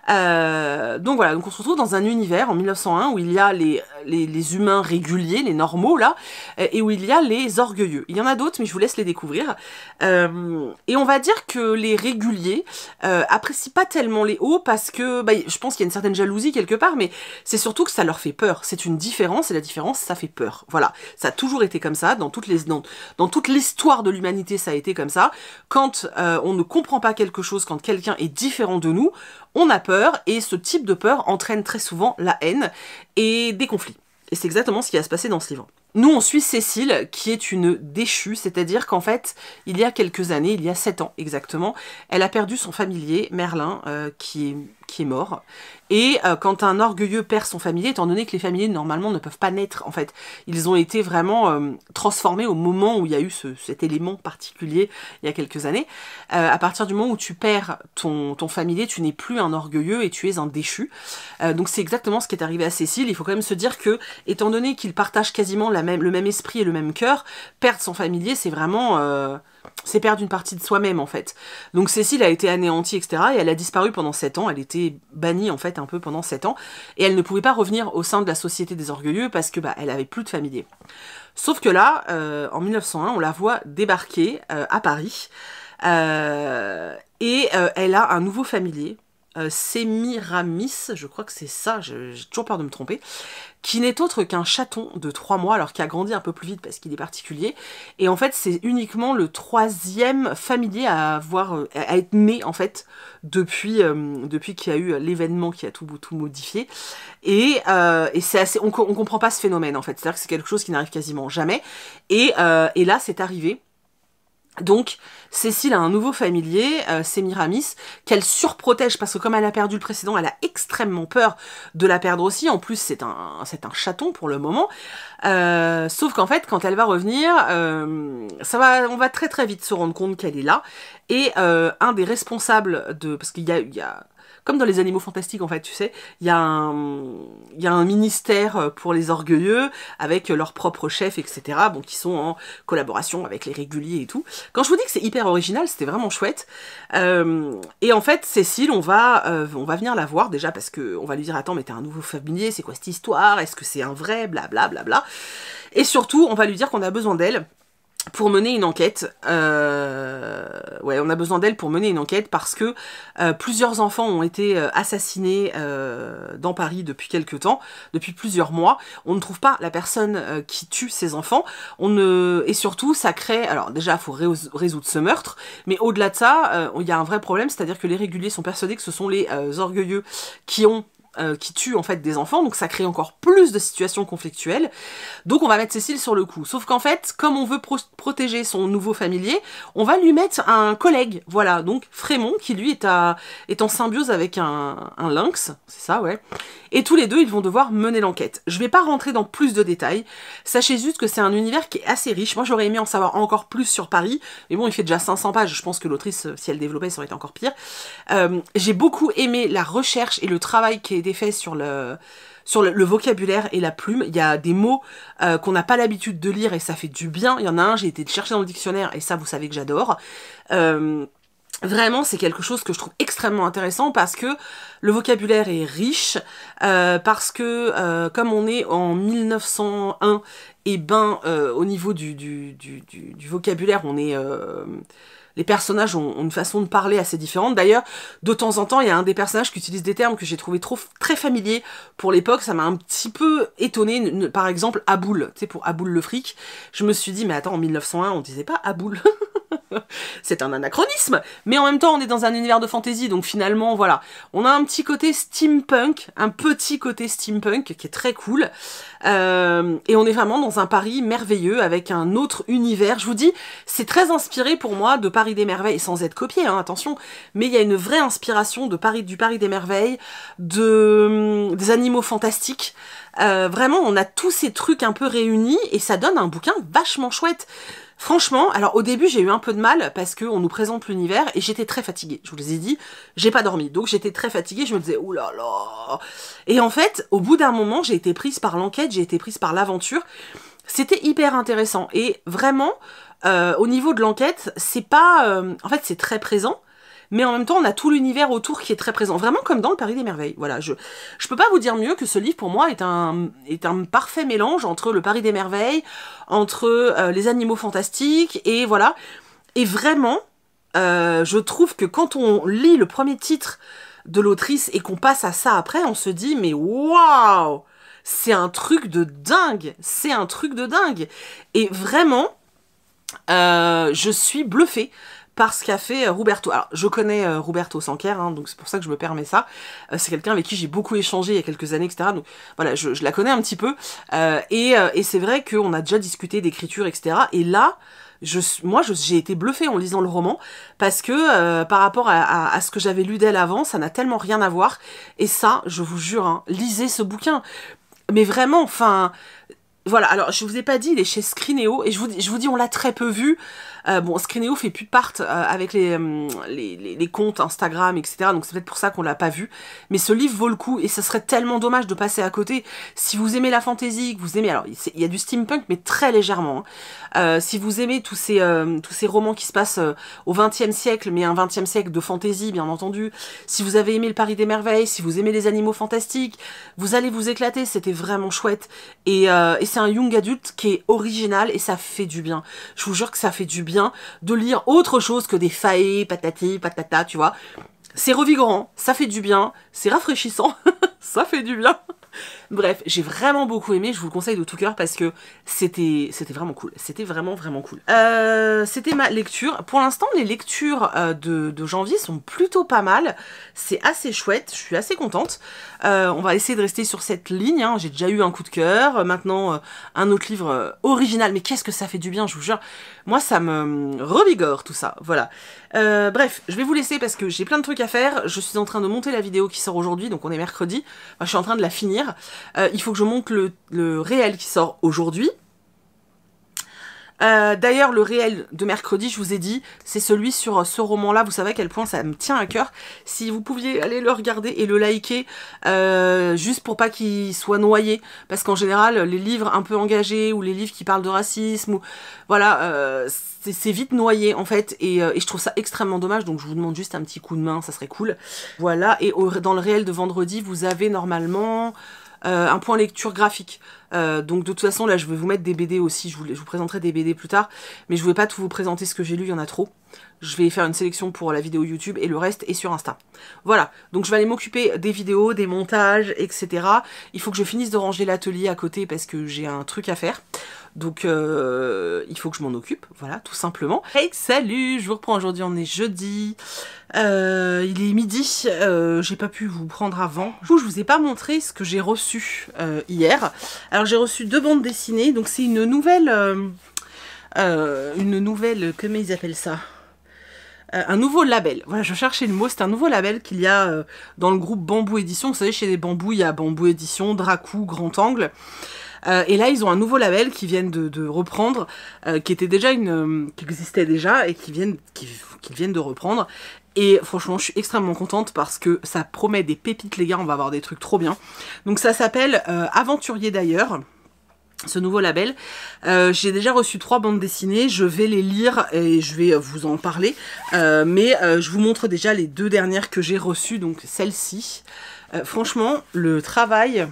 euh, donc voilà, donc on se retrouve dans un univers en 1901 où il y a les, les, humains réguliers, les normaux là, euh, et où il y a les orgueilleux. Il y en a d'autres, mais je vous laisse les découvrir. Euh, et on va dire que les réguliers apprécient pas tellement les hauts parce que, bah, je pense qu'il y a une certaine jalousie quelque part, mais c'est surtout que ça leur fait peur. C'est une différence et la différence, ça fait peur. Voilà, ça a toujours été comme ça dans toutes les dans toute l'histoire de l'humanité, ça a été comme ça. Quand on ne comprend pas quelque chose, quand quelqu'un est différent de nous, on a peur et ce type de peur entraîne très souvent la haine et des conflits. Et c'est exactement ce qui va se passer dans ce livre. Nous, on suit Cécile, qui est une déchue, c'est-à-dire qu'en fait, il y a quelques années, il y a 7 ans exactement, elle a perdu son familier, Merlin, euh, qui est qui est mort. Et euh, quand un orgueilleux perd son familier, étant donné que les familiers normalement ne peuvent pas naître, en fait, ils ont été vraiment euh, transformés au moment où il y a eu cet élément particulier il y a quelques années. Euh, à partir du moment où tu perds ton, ton familier, tu n'es plus un orgueilleux et tu es un déchu. donc c'est exactement ce qui est arrivé à Cécile. Il faut quand même se dire que, étant donné qu'ils partagent quasiment même, le même esprit et le même cœur, perdre son familier, c'est vraiment c'est perdre une partie de soi-même en fait. Donc Cécile a été anéantie, etc. Et elle a disparu pendant 7 ans, elle était bannie en fait un peu pendant 7 ans, et elle ne pouvait pas revenir au sein de la Société des Orgueilleux parce que bah, elle avait plus de familier. Sauf que là, euh, en 1901, on la voit débarquer euh, à Paris, euh, et elle a un nouveau familier, euh, Semiramis, je crois que c'est ça, j'ai toujours peur de me tromper, qui n'est autre qu'un chaton de 3 mois, alors qu'il a grandi un peu plus vite parce qu'il est particulier. Et en fait, c'est uniquement le troisième familier à avoir, euh, à être né en fait depuis, euh, depuis qu'il y a eu l'événement qui a tout, tout modifié. Et, c'est assez, on, ne comprend pas ce phénomène en fait. C'est-à-dire que c'est quelque chose qui n'arrive quasiment jamais. Et, et là, c'est arrivé. Donc, Cécile a un nouveau familier, euh, c'est Miramis, qu'elle surprotège parce que comme elle a perdu le précédent, elle a extrêmement peur de la perdre aussi. En plus, c'est un, c'est un chaton pour le moment. Euh, sauf qu'en fait, quand elle va revenir, euh, ça va, on va très très vite se rendre compte qu'elle est là. Et un des responsables de, parce qu'il y a, y a comme dans les animaux fantastiques en fait, tu sais, il y, a un, ministère euh, pour les orgueilleux avec leur propre chef, etc. Bon, qui sont en collaboration avec les réguliers et tout. Quand je vous dis que c'est hyper original, c'était vraiment chouette. Euh, et en fait, Cécile, on va, euh, on va venir la voir déjà parce que on va lui dire attends mais t'es un nouveau familier, c'est quoi cette histoire Est-ce que c'est un vrai Blablabla. Bla, Et surtout, on va lui dire qu'on a besoin d'elle pour mener une enquête. Euh, ouais, on a besoin d'elle pour mener une enquête parce que euh, plusieurs enfants ont été euh, assassinés dans Paris depuis quelques temps, depuis plusieurs mois. On ne trouve pas la personne qui tue ces enfants. On ne et surtout ça crée. Alors déjà, il faut résoudre ce meurtre, mais au-delà de ça, il y a un vrai problème, c'est-à-dire que les réguliers sont persuadés que ce sont les orgueilleux qui ont euh, qui tue en fait des enfants, donc ça crée encore plus de situations conflictuelles. Donc on va mettre Cécile sur le coup. Sauf qu'en fait, comme on veut protéger son nouveau familier, on va lui mettre un collègue, voilà, donc Frémont, qui lui est, à, en symbiose avec un, lynx, c'est ça, ouais. Et tous les deux, ils vont devoir mener l'enquête. Je vais pas rentrer dans plus de détails, sachez juste que c'est un univers qui est assez riche. Moi j'aurais aimé en savoir encore plus sur Paris, mais bon, il fait déjà 500 pages, je pense que l'autrice, euh, si elle développait, ça aurait été encore pire. Euh, j'ai beaucoup aimé la recherche et le travail qui est fait sur le sur le, vocabulaire et la plume. Il y a des mots euh, qu'on n'a pas l'habitude de lire et ça fait du bien. Il y en a un, j'ai été chercher dans le dictionnaire et ça, vous savez que j'adore. Euh, vraiment, c'est quelque chose que je trouve extrêmement intéressant parce que le vocabulaire est riche, euh, parce que comme on est en 1901, et eh ben au niveau du, vocabulaire, on est les personnages ont, une façon de parler assez différente. D'ailleurs, de temps en temps, il y a un des personnages qui utilise des termes que j'ai trouvé trop très familiers pour l'époque. Ça m'a un petit peu étonné. Par exemple, Aboul, tu sais, pour Aboul le fric. Je me suis dit, mais attends, en 1901, on disait pas Aboul. c'est un anachronisme, mais en même temps on est dans un univers de fantasy, donc finalement voilà, on a un petit côté steampunk, un petit côté steampunk qui est très cool, euh, et on est vraiment dans un Paris merveilleux avec un autre univers. Je vous dis, c'est très inspiré pour moi de Paris des merveilles, sans être copié, hein, attention, mais il y a une vraie inspiration de Paris, du Paris des merveilles, de, hum, des animaux fantastiques. Euh, vraiment, on a tous ces trucs un peu réunis et ça donne un bouquin vachement chouette. Franchement, alors au début j'ai eu un peu de mal parce qu'on nous présente l'univers et j'étais très fatiguée. Je vous les ai dit, j'ai pas dormi. Donc j'étais très fatiguée, je me disais, oulala. Oh là là. Et en fait, au bout d'un moment, j'ai été prise par l'enquête, j'ai été prise par l'aventure. C'était hyper intéressant. Et vraiment, euh, au niveau de l'enquête, c'est pas. Euh, en fait, c'est très présent mais en même temps, on a tout l'univers autour qui est très présent, vraiment comme dans le Paris des Merveilles. Voilà, je je peux pas vous dire mieux que ce livre pour moi est un parfait mélange entre le Paris des Merveilles, entre euh, les animaux fantastiques et voilà. Et vraiment, euh, je trouve que quand on lit le premier titre de l'autrice et qu'on passe à ça après, on se dit mais waouh, c'est un truc de dingue, c'est un truc de dingue. Et vraiment, euh, je suis bluffée par ce qu'a fait euh, Roberto. Alors, je connais euh, Roberto Sanquer, hein, donc c'est pour ça que je me permets ça. Euh, c'est quelqu'un avec qui j'ai beaucoup échangé il y a quelques années, etc. Donc voilà, je, la connais un petit peu. et, c'est vrai qu'on a déjà discuté d'écriture, etc. Et là, je, moi j'ai été bluffée en lisant le roman parce que par rapport à, ce que j'avais lu d'elle avant, ça n'a tellement rien à voir. Et ça, je vous jure, hein, lisez ce bouquin. Mais vraiment, enfin, voilà. Alors je vous ai pas dit, il est chez Scrineo et je vous, je vous dis, on l'a très peu vu. Euh, bon, Screenéo fait plus de part euh, avec euh, les, les, comptes Instagram, etc. Donc c'est peut-être pour ça qu'on l'a pas vu. Mais ce livre vaut le coup et ça serait tellement dommage de passer à côté. Si vous aimez la fantaisie, que vous aimez... Alors, il y a du steampunk, mais très légèrement. Hein. si vous aimez tous ces, tous ces romans qui se passent au XXe siècle, mais un XXe siècle de fantaisie, bien entendu. Si vous avez aimé le Paris des Merveilles, si vous aimez les animaux fantastiques, vous allez vous éclater. C'était vraiment chouette. Et, et c'est un young adulte qui est original et ça fait du bien. Je vous jure que ça fait du bien de lire autre chose que des failles, patati, patata, tu vois. C'est revigorant, ça fait du bien, c'est rafraîchissant, ça fait du bien. Bref, j'ai vraiment beaucoup aimé, je vous le conseille de tout cœur parce que c'était vraiment cool. C'était vraiment, vraiment cool. Euh, c'était ma lecture. Pour l'instant, les lectures euh, de, janvier sont plutôt pas mal. C'est assez chouette, je suis assez contente. Euh, on va essayer de rester sur cette ligne. Hein. J'ai déjà eu un coup de cœur. Maintenant, un autre livre original. Mais qu'est-ce que ça fait du bien, je vous jure. Moi, ça me revigore tout ça, voilà. Euh, bref, je vais vous laisser parce que j'ai plein de trucs à faire. Je suis en train de monter la vidéo qui sort aujourd'hui, donc on est mercredi. je suis en train de la finir. Euh, il faut que je monte le réel qui sort aujourd'hui. Euh, d'ailleurs, le réel de mercredi, je vous ai dit, c'est celui sur euh, ce roman-là. Vous savez à quel point ça me tient à cœur. Si vous pouviez aller le regarder et le liker, euh, juste pour pas qu'il soit noyé. Parce qu'en général, les livres un peu engagés ou les livres qui parlent de racisme, ou voilà, c'est vite noyé en fait. Et, je trouve ça extrêmement dommage. Donc je vous demande juste un petit coup de main, ça serait cool. Voilà. Et dans le réel de vendredi, vous avez normalement... Euh, un point lecture graphique. Euh, donc de toute façon, là, je vais vous mettre des BD aussi, je vous, je vous présenterai des BD plus tard, mais je ne voulais pas tout vous présenter ce que j'ai lu, il y en a trop je vais faire une sélection pour la vidéo YouTube et le reste est sur Insta. Voilà, donc je vais aller m'occuper des vidéos, des montages, etc. Il faut que je finisse de ranger l'atelier à côté parce que j'ai un truc à faire. Donc euh, il faut que je m'en occupe, voilà, tout simplement. Hey, salut, je vous reprends aujourd'hui, on est jeudi, euh, il est midi, euh, j'ai pas pu vous prendre avant. Du coup, je vous ai pas montré ce que j'ai reçu hier. Alors j'ai reçu deux bandes dessinées, donc c'est une nouvelle... une nouvelle, comment ils appellent ça euh, un nouveau label. Voilà, je cherchais le mot, c'est un nouveau label qu'il y a euh, dans le groupe Bambou Édition. Vous savez, chez les bambous il y a Bambou Édition, Dracou, Grand Angle. Euh, et là, ils ont un nouveau label qui viennent de, reprendre, qui était déjà une, qui existait déjà et qui viennent, viennent de reprendre. Et franchement, je suis extrêmement contente parce que ça promet des pépites, les gars. On va avoir des trucs trop bien. Donc ça s'appelle Aventurier d'ailleurs ce nouveau label. Euh, j'ai déjà reçu trois bandes dessinées, je vais les lire et je vais euh, vous en parler. Euh, mais je vous montre déjà les deux dernières que j'ai reçues, donc celle-ci. franchement, le travail,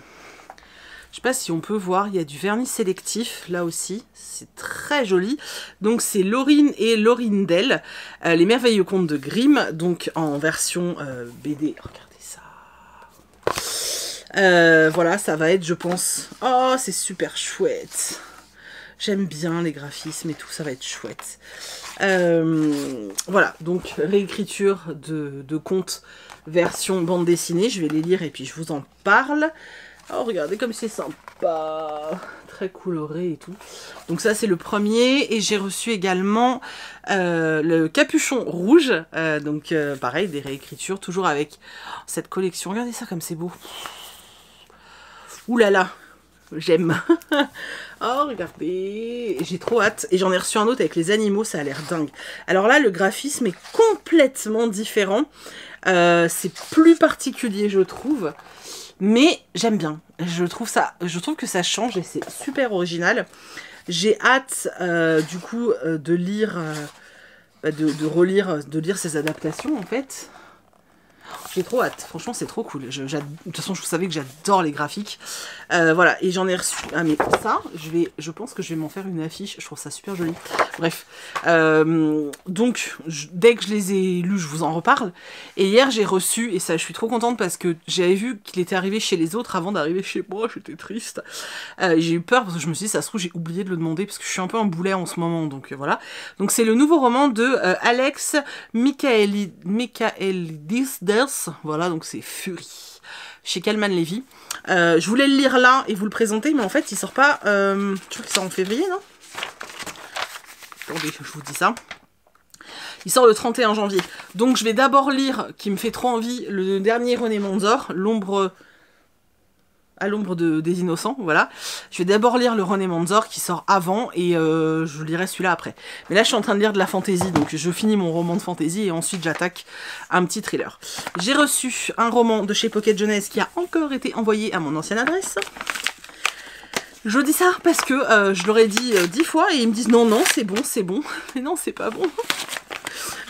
je sais pas si on peut voir, il y a du vernis sélectif là aussi, c'est très joli. Donc c'est Laurine et Laurindel, Les Merveilleux Contes de Grimm, donc en version BD. Euh, voilà, ça va être, je pense... Oh, c'est super chouette J'aime bien les graphismes et tout, ça va être chouette. Euh, voilà, donc réécriture de, de contes version bande dessinée. Je vais les lire et puis je vous en parle. Oh, regardez comme c'est sympa Très coloré et tout. Donc ça, c'est le premier. Et j'ai reçu également euh, le capuchon rouge. donc pareil, des réécritures, toujours avec cette collection. Regardez ça comme c'est beau Oulala, là là, j'aime. oh, regardez, j'ai trop hâte. Et j'en ai reçu un autre avec les animaux, ça a l'air dingue. Alors là, le graphisme est complètement différent. Euh, c'est plus particulier, je trouve. Mais j'aime bien. Je trouve, ça, je trouve que ça change et c'est super original. J'ai hâte, euh, du coup, euh, de lire... De, de, relire, de lire ces adaptations en fait. J'ai trop hâte, franchement c'est trop cool. de toute façon, je vous savais que j'adore les graphiques. Euh, voilà, et j'en ai reçu. Ah, mais ça, je, vais, je pense que je vais m'en faire une affiche. Je trouve ça super joli. Bref. Euh, donc, dès que je les ai lus, je vous en reparle. Et hier, j'ai reçu, et ça, je suis trop contente parce que j'avais vu qu'il était arrivé chez les autres avant d'arriver chez moi. J'étais triste. Euh, j'ai eu peur parce que je me suis dit, ça se trouve, j'ai oublié de le demander parce que je suis un peu en boulet en ce moment. Donc, voilà. Donc, c'est le nouveau roman de Alex Michaelidis. Voilà, donc c'est Fury, chez Calman Levy. Euh, je voulais le lire là et vous le présenter, mais en fait, il sort pas... Euh, je crois qu'il sort en février, non Attendez, je vous dis ça. Il sort le 31 janvier. Donc je vais d'abord lire, qui me fait trop envie, le dernier René Monzor, L'ombre à l'ombre des innocents, voilà. Je vais d'abord lire le René Manzor qui sort avant et euh, je lirai celui-là après. Mais là, je suis en train de lire de la fantaisie, donc je finis mon roman de fantaisie et ensuite j'attaque un petit thriller. J'ai reçu un roman de chez Pocket Jeunesse qui a encore été envoyé à mon ancienne adresse. Je dis ça parce que euh, je l'aurais dit euh, dix fois et ils me disent non, non, c'est bon, c'est bon. Mais non, c'est pas bon.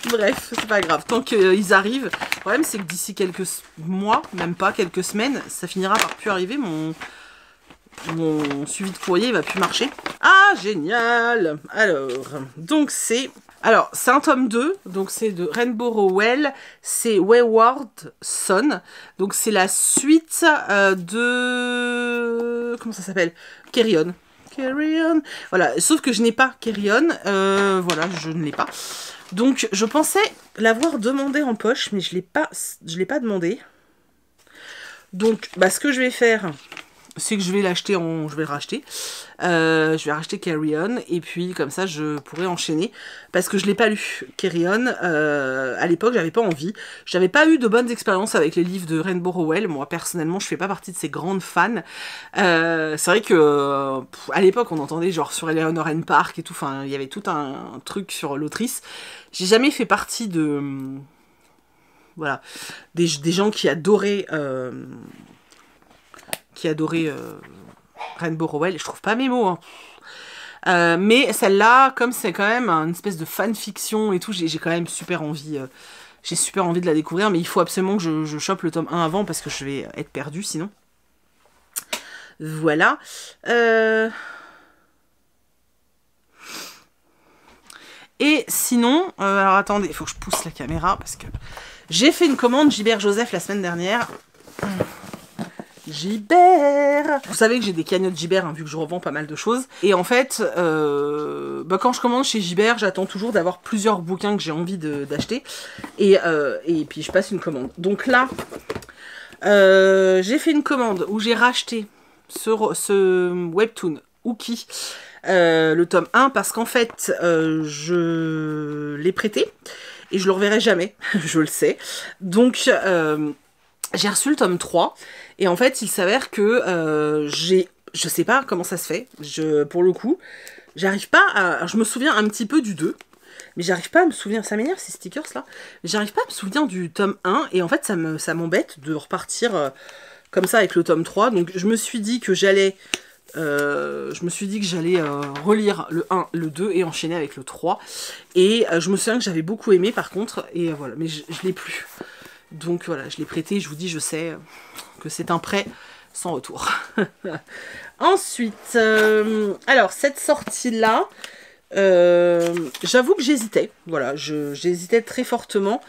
Bref, c'est pas grave. Tant qu'ils arrivent, le problème c'est que d'ici quelques mois, même pas quelques semaines, ça finira par plus arriver. Mon, suivi de courrier va plus marcher. Ah, génial Alors, donc c'est... Alors, c'est un tome 2, donc c'est de Rainbow Rowell, c'est Wayward Son, donc c'est la suite euh, de... Comment ça s'appelle kerion. Carrion. Voilà, sauf que je n'ai pas Carrion. Euh, voilà, je ne l'ai pas. Donc, je pensais l'avoir demandé en poche, mais je ne l'ai pas, demandé. Donc, bah, ce que je vais faire, c'est que je vais l'acheter en... Je vais le racheter. Euh, je vais racheter Carry On et puis comme ça je pourrais enchaîner parce que je l'ai pas lu Carry euh, à l'époque j'avais pas envie j'avais pas eu de bonnes expériences avec les livres de Rainbow Rowell moi personnellement je fais pas partie de ces grandes fans euh, c'est vrai que à l'époque on entendait genre sur Eleanor and Park et tout enfin il y avait tout un, truc sur l'autrice j'ai jamais fait partie de voilà des, des gens qui adoraient qui adoraient Rainbow Rowell, je trouve pas mes mots. Hein. Euh, mais celle-là, comme c'est quand même une espèce de fanfiction et tout, j'ai quand même super envie, euh, j'ai super envie de la découvrir, mais il faut absolument que je, chope le tome 1 avant parce que je vais être perdu sinon. Voilà. Euh, et sinon, alors attendez, il faut que je pousse la caméra parce que j'ai fait une commande Gilbert Joseph la semaine dernière. Gibert Vous savez que j'ai des cagnottes Gibert, hein, vu que je revends pas mal de choses. Et en fait, euh, bah, quand je commande chez Gibert, j'attends toujours d'avoir plusieurs bouquins que j'ai envie d'acheter. Euh, et, puis je passe une commande. Donc là, euh, j'ai fait une commande où j'ai racheté ce, webtoon Ookie, le tome 1, parce qu'en fait, je l'ai prêté. Et je le reverrai jamais, je le sais. Donc j'ai reçu le tome 3 et en fait il s'avère que euh, j'ai je sais pas comment ça se fait je pour le coup j'arrive pas à je me souviens un petit peu du 2 mais j'arrive pas à me souvenir ça m'énerve ces stickers là j'arrive pas à me souvenir du tome 1 et en fait ça ça m'embête de repartir euh, comme ça avec le tome 3 donc je me suis dit que j'allais euh, je me suis dit que j'allais relire le 1, le 2 et enchaîner avec le 3. Et je me souviens que j'avais beaucoup aimé par contre, et voilà, mais je, je l'ai plus. Donc voilà, je l'ai prêté, je vous dis, je sais que c'est un prêt sans retour. Ensuite, euh, alors cette sortie-là, euh, j'avoue que j'hésitais, voilà, j'hésitais très fortement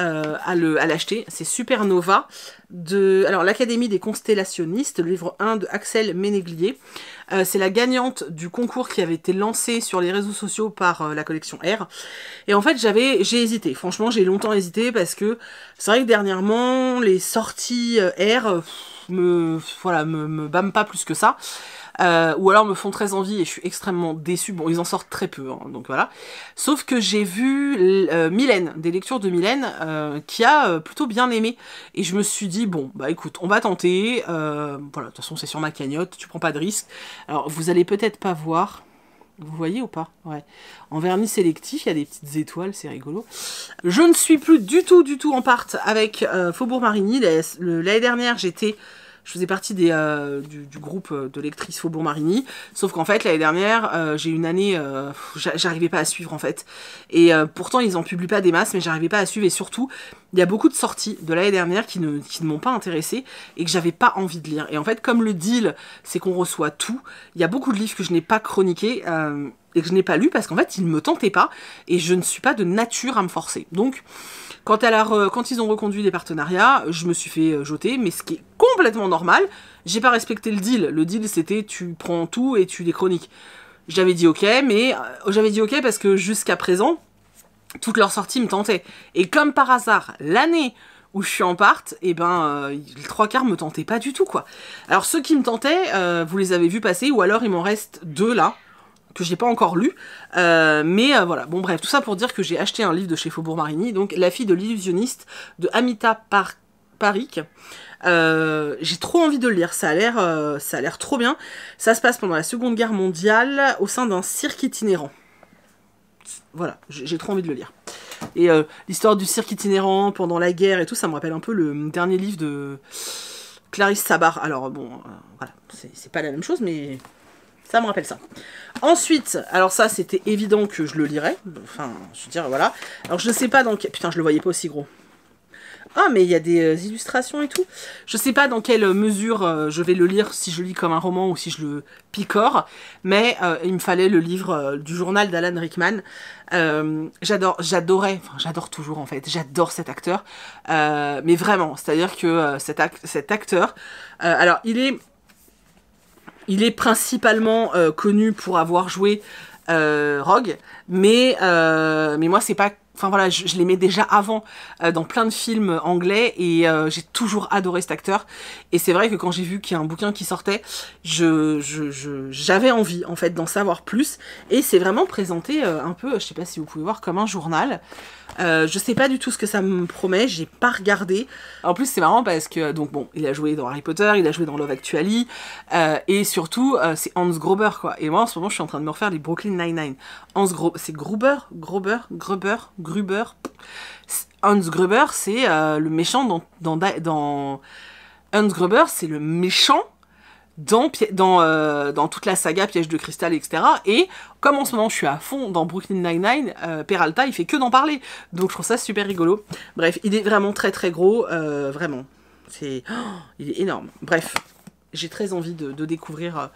euh, à l'acheter. C'est Supernova de l'Académie des constellationnistes, le livre 1 de Axel Ménéglier. Euh, c'est la gagnante du concours qui avait été lancé sur les réseaux sociaux par la collection R. Et en fait, j'avais j'ai hésité. Franchement, j'ai longtemps hésité parce que c'est vrai que dernièrement, les sorties R me voilà me, me bâment pas plus que ça. Euh, ou alors me font très envie et je suis extrêmement déçue. Bon, ils en sortent très peu, hein, donc voilà. Sauf que j'ai vu Milène, euh, Mylène, des lectures de Mylène, euh, qui a plutôt bien aimé. Et je me suis dit, bon, bah écoute, on va tenter. voilà, de toute façon, c'est sur ma cagnotte, tu prends pas de risque. Alors, vous allez peut-être pas voir. Vous voyez ou pas Ouais. En vernis sélectif, il y a des petites étoiles, c'est rigolo. Je ne suis plus du tout, du tout en part avec Faubourg Marigny. L'année dernière, j'étais je faisais partie des, euh, du, groupe euh, de lectrices Faubourg Marigny. Sauf qu'en fait, l'année dernière, euh, j'ai une année, j'arrivais pas à suivre en fait. Et pourtant, ils en publient pas des masses, mais j'arrivais pas à suivre. Et surtout, il y a beaucoup de sorties de l'année dernière qui ne, qui ne m'ont pas intéressée et que j'avais pas envie de lire. Et en fait, comme le deal, c'est qu'on reçoit tout, il y a beaucoup de livres que je n'ai pas chroniqués et que je n'ai pas lu parce qu'en fait ils ne me tentaient pas et je ne suis pas de nature à me forcer. Donc quand, quand ils ont reconduit des partenariats, je me suis fait euh, jeter, mais ce qui est complètement normal, j'ai pas respecté le deal. Le deal c'était tu prends tout et tu les chroniques. J'avais dit ok, mais euh, j'avais dit ok parce que jusqu'à présent, toutes leurs sorties me tentaient. Et comme par hasard, l'année où je suis en part, et eh ben euh, les trois quarts me tentaient pas du tout quoi. Alors ceux qui me tentaient, vous les avez vus passer, ou alors il m'en reste deux là que j'ai pas encore lu. Euh, mais euh, voilà, bon bref, tout ça pour dire que j'ai acheté un livre de chez Faubourg Marigny, donc La fille de l'illusionniste de Amita Parik. Euh, j'ai trop envie de le lire, ça a l'air ça a l'air trop bien. Ça se passe pendant la Seconde Guerre mondiale au sein d'un cirque itinérant. Voilà, j'ai trop envie de le lire. Et l'histoire du cirque itinérant pendant la guerre et tout, ça me rappelle un peu le dernier livre de Clarisse Sabar. Alors bon, voilà, c'est pas la même chose, mais ça me rappelle ça. Ensuite, alors ça, c'était évident que je le lirais. Enfin, je veux dire, voilà. Alors, je ne sais pas dans quel... Putain, je le voyais pas aussi gros. Ah, mais il y a des euh, illustrations et tout. Je ne sais pas dans quelle euh, mesure euh, je vais le lire, si je lis comme un roman ou si je le picore, mais il me fallait le livre du journal d'Alan Rickman. j'adore, j'adorais, enfin j'adore toujours en fait, j'adore cet acteur, mais vraiment, c'est-à-dire que cet acteur, alors il est il est principalement euh, connu pour avoir joué euh, Rogue, mais, euh, mais moi, c'est pas Enfin voilà, je, je, les déjà avant euh, dans plein de films anglais et euh, j'ai toujours adoré cet acteur. Et c'est vrai que quand j'ai vu qu'il y a un bouquin qui sortait, j'avais envie en fait d'en savoir plus. Et c'est vraiment présenté euh, un peu, je sais pas si vous pouvez voir, comme un journal. je sais pas du tout ce que ça me promet, j'ai pas regardé. En plus c'est marrant parce que donc bon, il a joué dans Harry Potter, il a joué dans Love Actually et surtout c'est Hans Grober quoi. Et moi en ce moment je suis en train de me refaire les Brooklyn Nine Nine. Hans Grober, c'est Gruber, Grober, Gruber. Gruber Gruber. Hans Gruber, c'est euh, le méchant dans, dans, Hans Gruber, c'est le méchant dans, dans, euh, dans, toute la saga Piège de Cristal, etc. Et comme en ce moment je suis à fond dans Brooklyn Nine-Nine, euh, Peralta il fait que d'en parler. Donc je trouve ça super rigolo. Bref, il est vraiment très très gros, vraiment. C'est, oh, Il est énorme. Bref, j'ai très envie de découvrir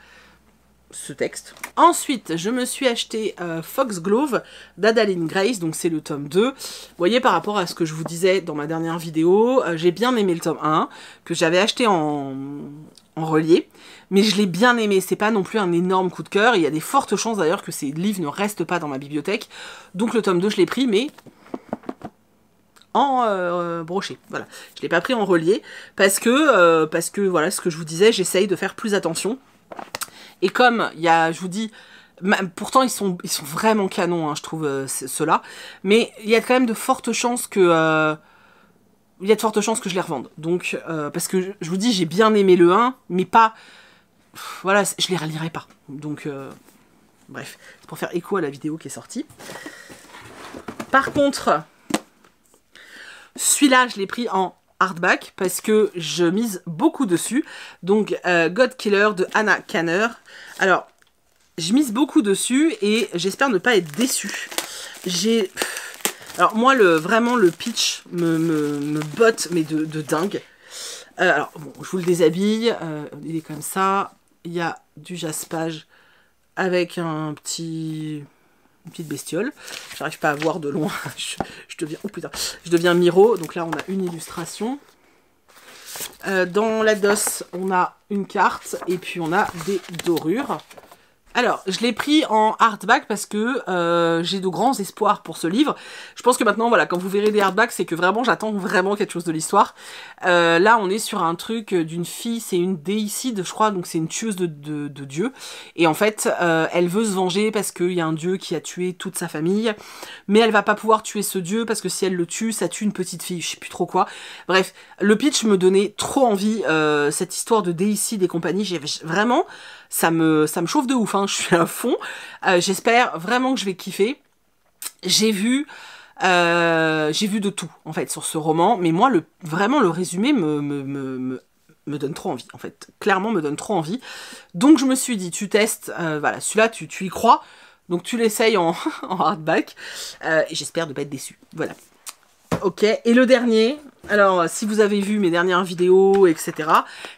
ce texte. Ensuite, je me suis acheté euh, Foxglove d'Adaline Grace, donc c'est le tome 2. Vous voyez, par rapport à ce que je vous disais dans ma dernière vidéo, euh, j'ai bien aimé le tome 1, que j'avais acheté en, relier, relié, mais je l'ai bien aimé, c'est pas non plus un énorme coup de cœur, il y a des fortes chances d'ailleurs que ces livres ne restent pas dans ma bibliothèque, donc le tome 2 je l'ai pris, mais en brochet. Euh, broché. Voilà, je l'ai pas pris en relié parce que parce que voilà ce que je vous disais, j'essaye de faire plus attention. Et comme il y a, je vous dis, pourtant ils sont, ils sont vraiment canons, hein, je trouve, euh, ceux-là. Mais il y a quand même de fortes chances que... Euh, il y a de fortes chances que je les revende. Donc, euh, parce que je, vous dis, j'ai bien aimé le 1, mais pas... voilà, je les relirai pas. Donc, bref, c'est pour faire écho à la vidéo qui est sortie. Par contre, celui-là, je l'ai pris en hardback parce que je mise beaucoup dessus. Donc euh, God Killer de Anna Kanner. Alors, je mise beaucoup dessus et j'espère ne pas être déçue. J'ai... Alors moi, le, vraiment, le pitch me, botte, mais de, dingue. Euh, alors, bon, je vous le déshabille. Euh, il est comme ça. Il y a du jaspage avec un petit petite bestiole. J'arrive pas à voir de loin. je, deviens. Oh putain. Je deviens Miro. Donc là, on a une illustration. Euh, dans la DOS, on a une carte et puis on a des dorures. Alors, je l'ai pris en hardback parce que euh, j'ai de grands espoirs pour ce livre. Je pense que maintenant, voilà, quand vous verrez des hardbacks, c'est que vraiment, j'attends vraiment quelque chose de l'histoire. Euh, là, on est sur un truc d'une fille, c'est une déicide, je crois, donc c'est une tueuse de, dieu. Et en fait, euh, elle veut se venger parce qu'il y a un dieu qui a tué toute sa famille. Mais elle va pas pouvoir tuer ce dieu parce que si elle le tue, ça tue une petite fille, je sais plus trop quoi. Bref, le pitch me donnait trop envie, cette histoire de déicide et compagnie. J'ai vraiment ça me, ça me chauffe de ouf, hein, je suis à fond. Euh, j'espère vraiment que je vais kiffer. J'ai vu... Euh, vu de tout en fait sur ce roman, mais moi le, vraiment le résumé me, donne trop envie en fait, clairement me donne trop envie. Donc je me suis dit tu testes, euh, voilà celui-là tu, y crois, donc tu l'essayes en, hardback et j'espère ne pas être déçu. Voilà. Ok, et le dernier, alors si vous avez vu mes dernières vidéos, etc.,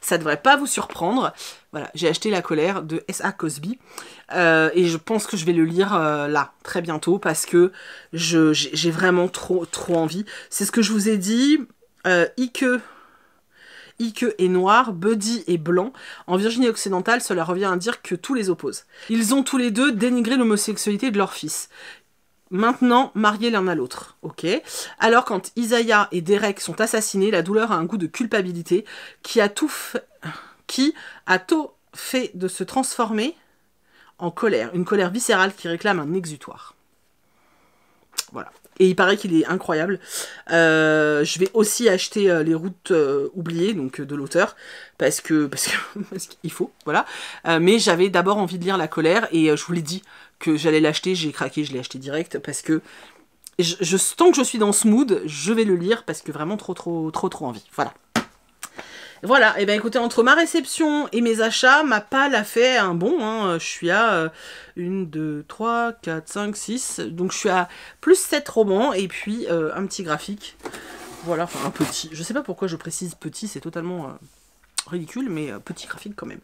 ça devrait pas vous surprendre. Voilà, j'ai acheté La colère de S.A. Cosby euh, et je pense que je vais le lire euh, là, très bientôt, parce que j'ai vraiment trop, trop envie. C'est ce que je vous ai dit, Ike, euh, Ike est noir, Buddy est blanc. En Virginie occidentale, cela revient à dire que tous les opposent. Ils ont tous les deux dénigré l'homosexualité de leur fils maintenant mariés l'un à l'autre, ok Alors quand Isaiah et Derek sont assassinés, la douleur a un goût de culpabilité qui a tout, qui a tôt fait de se transformer en colère, une colère viscérale qui réclame un exutoire. Voilà. Et il paraît qu'il est incroyable. Euh, je vais aussi acheter euh, les routes euh, oubliées, donc de l'auteur, parce que parce qu'il faut, voilà. mais j'avais d'abord envie de lire La colère, et je vous l'ai dit que j'allais l'acheter, j'ai craqué, je l'ai acheté direct, parce que je, tant que je suis dans ce mood, je vais le lire, parce que vraiment trop, trop, trop, trop envie. Voilà. Voilà, et eh bien écoutez, entre ma réception et mes achats, ma palle a fait un bon, hein. je suis à 1, 2, 3, 4, 5, 6, donc je suis à plus 7 romans, et puis euh, un petit graphique, voilà, enfin un petit, je sais pas pourquoi je précise petit, c'est totalement... Euh, ridicule, mais euh, petit graphique quand même.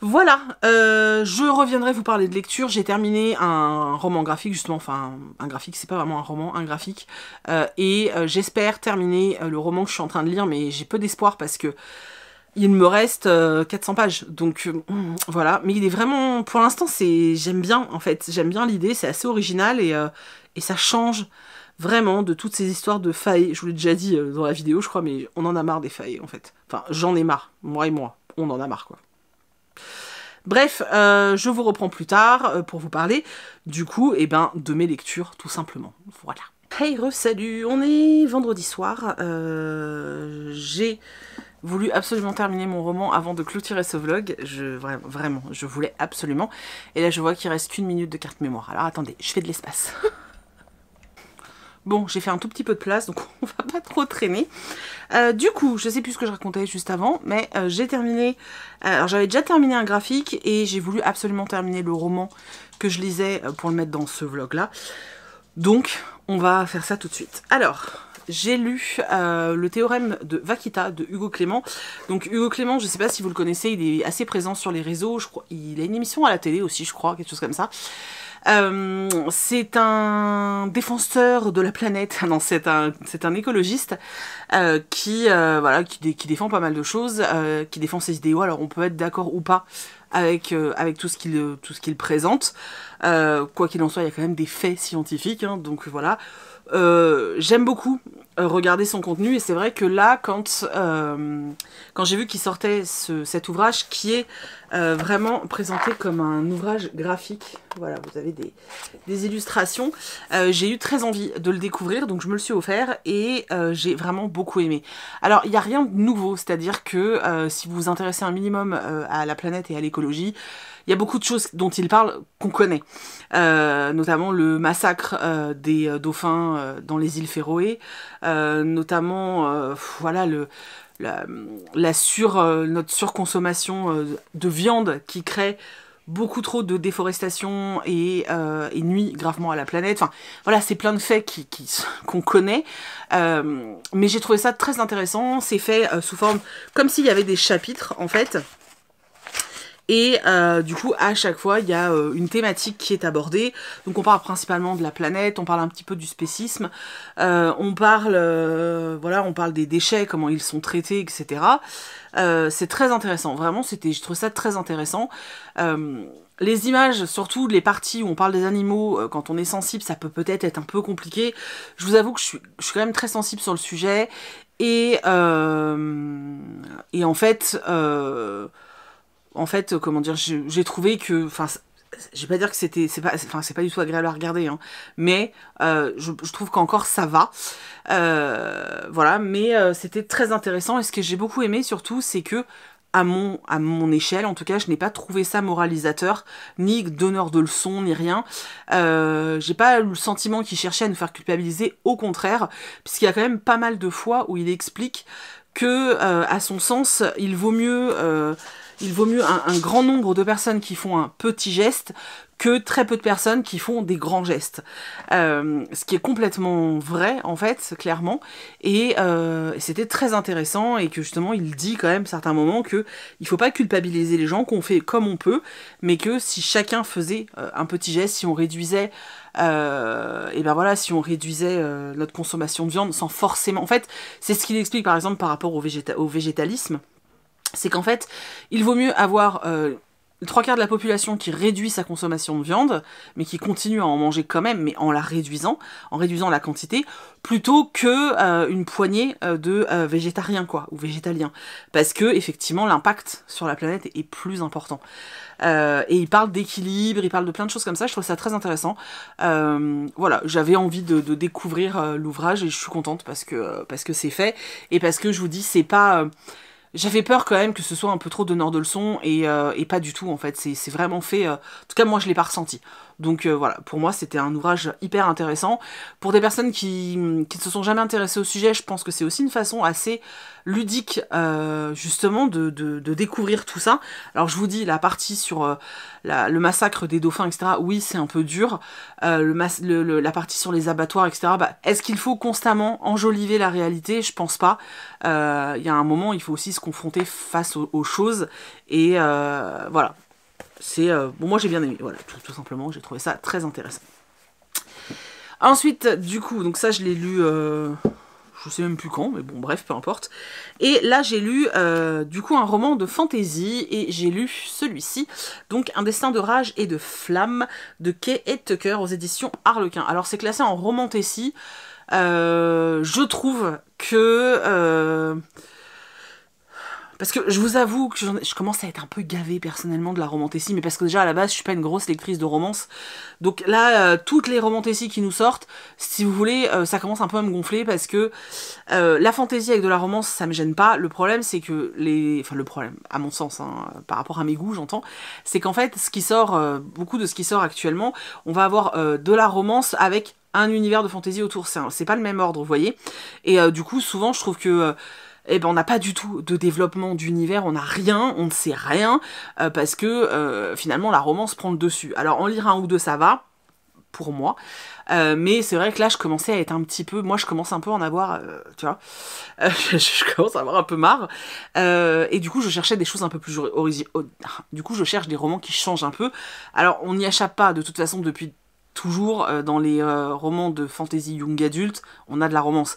Voilà, euh, je reviendrai vous parler de lecture. J'ai terminé un roman graphique, justement, enfin, un graphique, c'est pas vraiment un roman, un graphique. Euh, et j'espère terminer le roman que je suis en train de lire, mais j'ai peu d'espoir parce que il me reste 400 pages. Donc voilà, mais il est vraiment, pour l'instant, c'est j'aime bien, en fait. J'aime bien l'idée, c'est assez original et, et ça change vraiment de toutes ces histoires de failles. Je vous l'ai déjà dit euh, dans la vidéo, je crois, mais on en a marre des failles en fait. Enfin, j'en ai marre, moi et moi, on en a marre quoi. Bref, euh, je vous reprends plus tard euh, pour vous parler du coup et eh ben, de mes lectures tout simplement. Voilà. Hey re, salut, on est vendredi soir. J'ai voulu absolument terminer mon roman avant de clôturer ce vlog. Je, vraiment, vraiment, je voulais absolument. Et là, je vois qu'il reste qu'une minute de carte mémoire. Alors attendez, je fais de l'espace. Bon, j'ai fait un tout petit peu de place, donc on va pas trop traîner. Euh, du coup, je sais plus ce que je racontais juste avant, mais euh, j'ai terminé... Euh, alors j'avais déjà terminé un graphique, et j'ai voulu absolument terminer le roman que je lisais pour le mettre dans ce vlog-là. Donc, on va faire ça tout de suite. Alors, j'ai lu le théorème de Vaquita de Hugo Clément. Donc Hugo Clément, je ne sais pas si vous le connaissez, il est assez présent sur les réseaux, je crois, il a une émission à la télé aussi, je crois, quelque chose comme ça. Euh, c'est un défenseur de la planète, non, c'est un, écologiste euh, qui, euh, voilà, qui, défend pas mal de choses, qui défend ses idéaux. Alors on peut être d'accord ou pas avec, avec tout ce qu'il présente. quoi qu'il en soit, il y a quand même des faits scientifiques, hein. donc voilà. J'aime beaucoup euh, regarder son contenu et c'est vrai que là quand euh, quand j'ai vu qu'il sortait cet ouvrage qui est euh, vraiment présenté comme un ouvrage graphique voilà vous avez des, illustrations j'ai eu très envie de le découvrir donc je me le suis offert et j'ai vraiment beaucoup aimé alors il n'y a rien de nouveau c'est à dire que si vous vous intéressez un minimum à la planète et à l'écologie il y a beaucoup de choses dont il parle qu'on connaît, euh, notamment le massacre euh, des euh, dauphins dans les îles Féroé, notamment voilà la, notre surconsommation de viande qui crée beaucoup trop de déforestation et, nuit gravement à la planète. Enfin, voilà, c'est plein de faits qu'on connaît. mais j'ai trouvé ça très intéressant. C'est fait sous forme comme s'il y avait des chapitres, en fait. Et euh, du coup, à chaque fois, il y a euh, une thématique qui est abordée. Donc on parle principalement de la planète, on parle un petit peu du spécisme, euh, on parle, voilà, on parle des déchets, comment ils sont traités, etc. c'est très intéressant. Vraiment, c'était, je trouve ça très intéressant. Les images, surtout les parties où on parle des animaux, quand on est sensible, ça peut peut-être être un peu compliqué. Je vous avoue que je suis, je suis quand même très sensible sur le sujet. Et, euh, et en fait, euh, en fait, euh, comment dire, j'ai trouvé que, enfin, je vais pas dire que c'était, c'est pas, enfin, c'est pas du tout agréable à regarder, hein. mais euh, je, trouve qu'encore ça va, euh, voilà, mais c'était très intéressant et ce que j'ai beaucoup aimé surtout, c'est que à mon, à mon échelle, en tout cas, je n'ai pas trouvé ça moralisateur, ni donneur de leçons, ni rien. j'ai pas le sentiment qu'il cherchait à nous faire culpabiliser, au contraire, puisqu'il y a quand même pas mal de fois où il explique que, à son sens, il vaut mieux il vaut mieux un, grand nombre de personnes qui font un petit geste que très peu de personnes qui font des grands gestes. Euh, ce qui est complètement vrai, en fait, clairement. Et euh, c'était très intéressant et que justement, il dit quand même à certains moments que il faut pas culpabiliser les gens, qu'on fait comme on peut, mais que si chacun faisait euh, un petit geste, si on réduisait et ben voilà, si on réduisait notre consommation de viande sans forcément. En fait, c'est ce qu'il explique par exemple par rapport au végétalisme c'est qu'en fait, il vaut mieux avoir euh, trois quarts de la population qui réduit sa consommation de viande, mais qui continue à en manger quand même, mais en la réduisant, en réduisant la quantité, plutôt que euh, une poignée euh, de végétariens quoi, ou végétaliens, parce que effectivement l'impact sur la planète est plus important. et il parle d'équilibre, il parle de plein de choses comme ça, je trouve ça très intéressant. voilà, j'avais envie de, découvrir l'ouvrage et je suis contente parce que parce que c'est fait et parce que je vous dis c'est pas j'avais peur quand même que ce soit un peu trop de nord et, leçon euh, et pas du tout en fait. C'est vraiment fait. Euh, en tout cas, moi je l'ai pas ressenti. Donc euh, voilà, pour moi c'était un ouvrage hyper intéressant. Pour des personnes qui, ne se sont jamais intéressées au sujet, je pense que c'est aussi une façon assez ludique euh, justement de, découvrir tout ça. Alors je vous dis, la partie sur euh, le massacre des dauphins, etc., oui c'est un peu dur. la partie sur les abattoirs, etc., bah, est-ce qu'il faut constamment enjoliver la réalité Je pense pas. Il y a un moment, il faut aussi se confronter face aux choses. Et voilà, c'est euh, bon, moi j'ai bien aimé, voilà, tout, simplement, j'ai trouvé ça très intéressant. Ensuite, du coup, donc ça je l'ai lu, euh, je sais même plus quand, mais bon, bref, peu importe. Et là j'ai lu euh, du coup un roman de fantasy et j'ai lu celui-ci, donc Un destin de rage et de flamme de Kay et Tucker aux éditions Harlequin. Alors c'est classé en roman je trouve que parce que je vous avoue que je commence à être un peu gavée personnellement de la romantésie, mais parce que déjà à la base je suis pas une grosse lectrice de romance. Donc là, euh, toutes les romantésies qui nous sortent, si vous voulez, euh, ça commence un peu à me gonfler parce que euh, la fantaisie avec de la romance, ça me gêne pas. Le problème c'est que les... Enfin le problème, à mon sens, hein, par rapport à mes goûts j'entends, c'est qu'en fait ce qui sort, beaucoup de ce qui sort actuellement, on va avoir de la romance avec un univers de fantaisie autour. C'est pas le même ordre, vous voyez. Et du coup souvent je trouve que eh ben on n'a pas du tout de développement d'univers, on n'a rien, on ne sait rien, euh, parce que euh, finalement la romance prend le dessus. Alors en lire un ou deux ça va, pour moi, euh, mais c'est vrai que là je commençais à être un petit peu, moi je commence un peu à en avoir, tu vois, je, commence à avoir un peu marre, et du coup je cherchais des choses un peu plus originales, oh, du coup je cherche des romans qui changent un peu, alors on n'y achappe pas de toute façon depuis toujours dans les romans de fantasy young adulte, on a de la romance.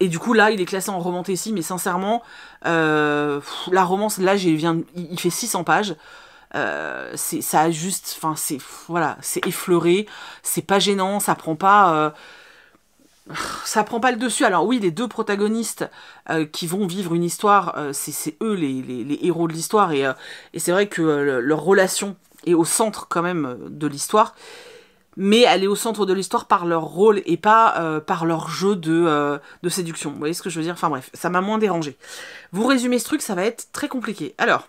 Et du coup, là, il est classé en romance ici, mais sincèrement, euh, la romance, là, il fait 600 pages. Euh, c'est ça a juste enfin c'est voilà c'est effleuré c'est pas gênant ça prend pas euh, ça prend pas le dessus alors oui les deux protagonistes qui vont vivre une histoire c'est eux les, héros de l'histoire et, et c'est vrai que leur relation est au centre quand même de l'histoire mais elle est au centre de l'histoire par leur rôle et pas euh, par leur jeu de, euh, de séduction. Vous voyez ce que je veux dire Enfin bref, ça m'a moins dérangé. Vous résumez ce truc, ça va être très compliqué. Alors,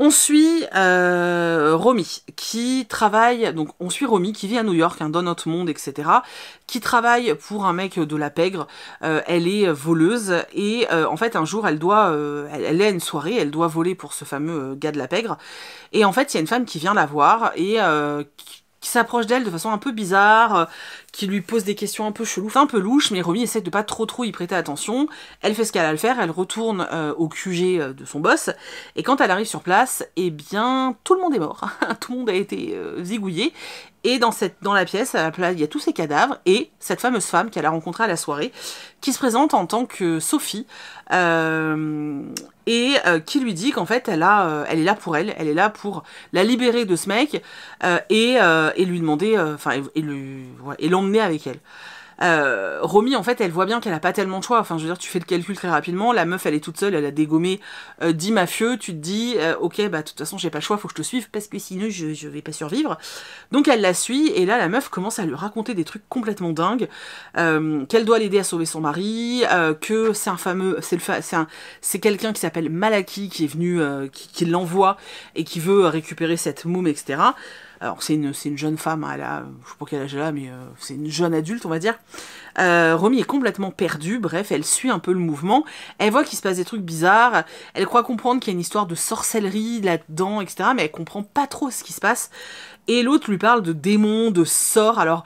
on suit euh, Romy qui travaille, donc on suit Romy qui vit à New York, hein, dans notre monde, etc. Qui travaille pour un mec de la pègre. Euh, elle est voleuse et euh, en fait un jour elle doit, euh, elle, est à une soirée, elle doit voler pour ce fameux gars de la pègre. Et en fait il y a une femme qui vient la voir et qui s'approche d'elle de façon un peu bizarre, qui lui pose des questions un peu cheloues, un peu louches, mais Romy essaie de pas trop trop y prêter attention. Elle fait ce qu'elle a à le faire, elle retourne euh, au QG euh, de son boss, et quand elle arrive sur place, eh bien, tout le monde est mort, tout le monde a été euh, zigouillé, et dans, cette, dans la pièce, à la il y a tous ces cadavres et cette fameuse femme qu'elle a rencontrée à la soirée, qui se présente en tant que Sophie et qui lui dit qu'en fait, elle, a, elle est là pour elle, elle est là pour la libérer de ce mec et, et lui demander, enfin, et, et emmener avec elle. Euh, Romy, en fait, elle voit bien qu'elle a pas tellement de choix. Enfin, je veux dire, tu fais le calcul très rapidement. La meuf, elle est toute seule, elle a dégommé 10 euh, mafieux. Tu te dis, euh, ok, bah, de toute façon, j'ai pas le choix, faut que je te suive parce que sinon, je, je vais pas survivre. Donc, elle la suit, et là, la meuf commence à lui raconter des trucs complètement dingues. qu'elle doit l'aider à sauver son mari, que c'est un fameux, c'est le c'est, c'est quelqu'un qui s'appelle Malaki qui est venu, qui, l'envoie et qui veut récupérer cette moume etc. Alors c'est une, jeune femme, hein, elle a, je sais pas quel âge elle a, mais euh, c'est une jeune adulte, on va dire. Euh, Romy est complètement perdue, bref, elle suit un peu le mouvement, elle voit qu'il se passe des trucs bizarres, elle croit comprendre qu'il y a une histoire de sorcellerie là-dedans, etc., mais elle comprend pas trop ce qui se passe. Et l'autre lui parle de démons, de sorts, alors...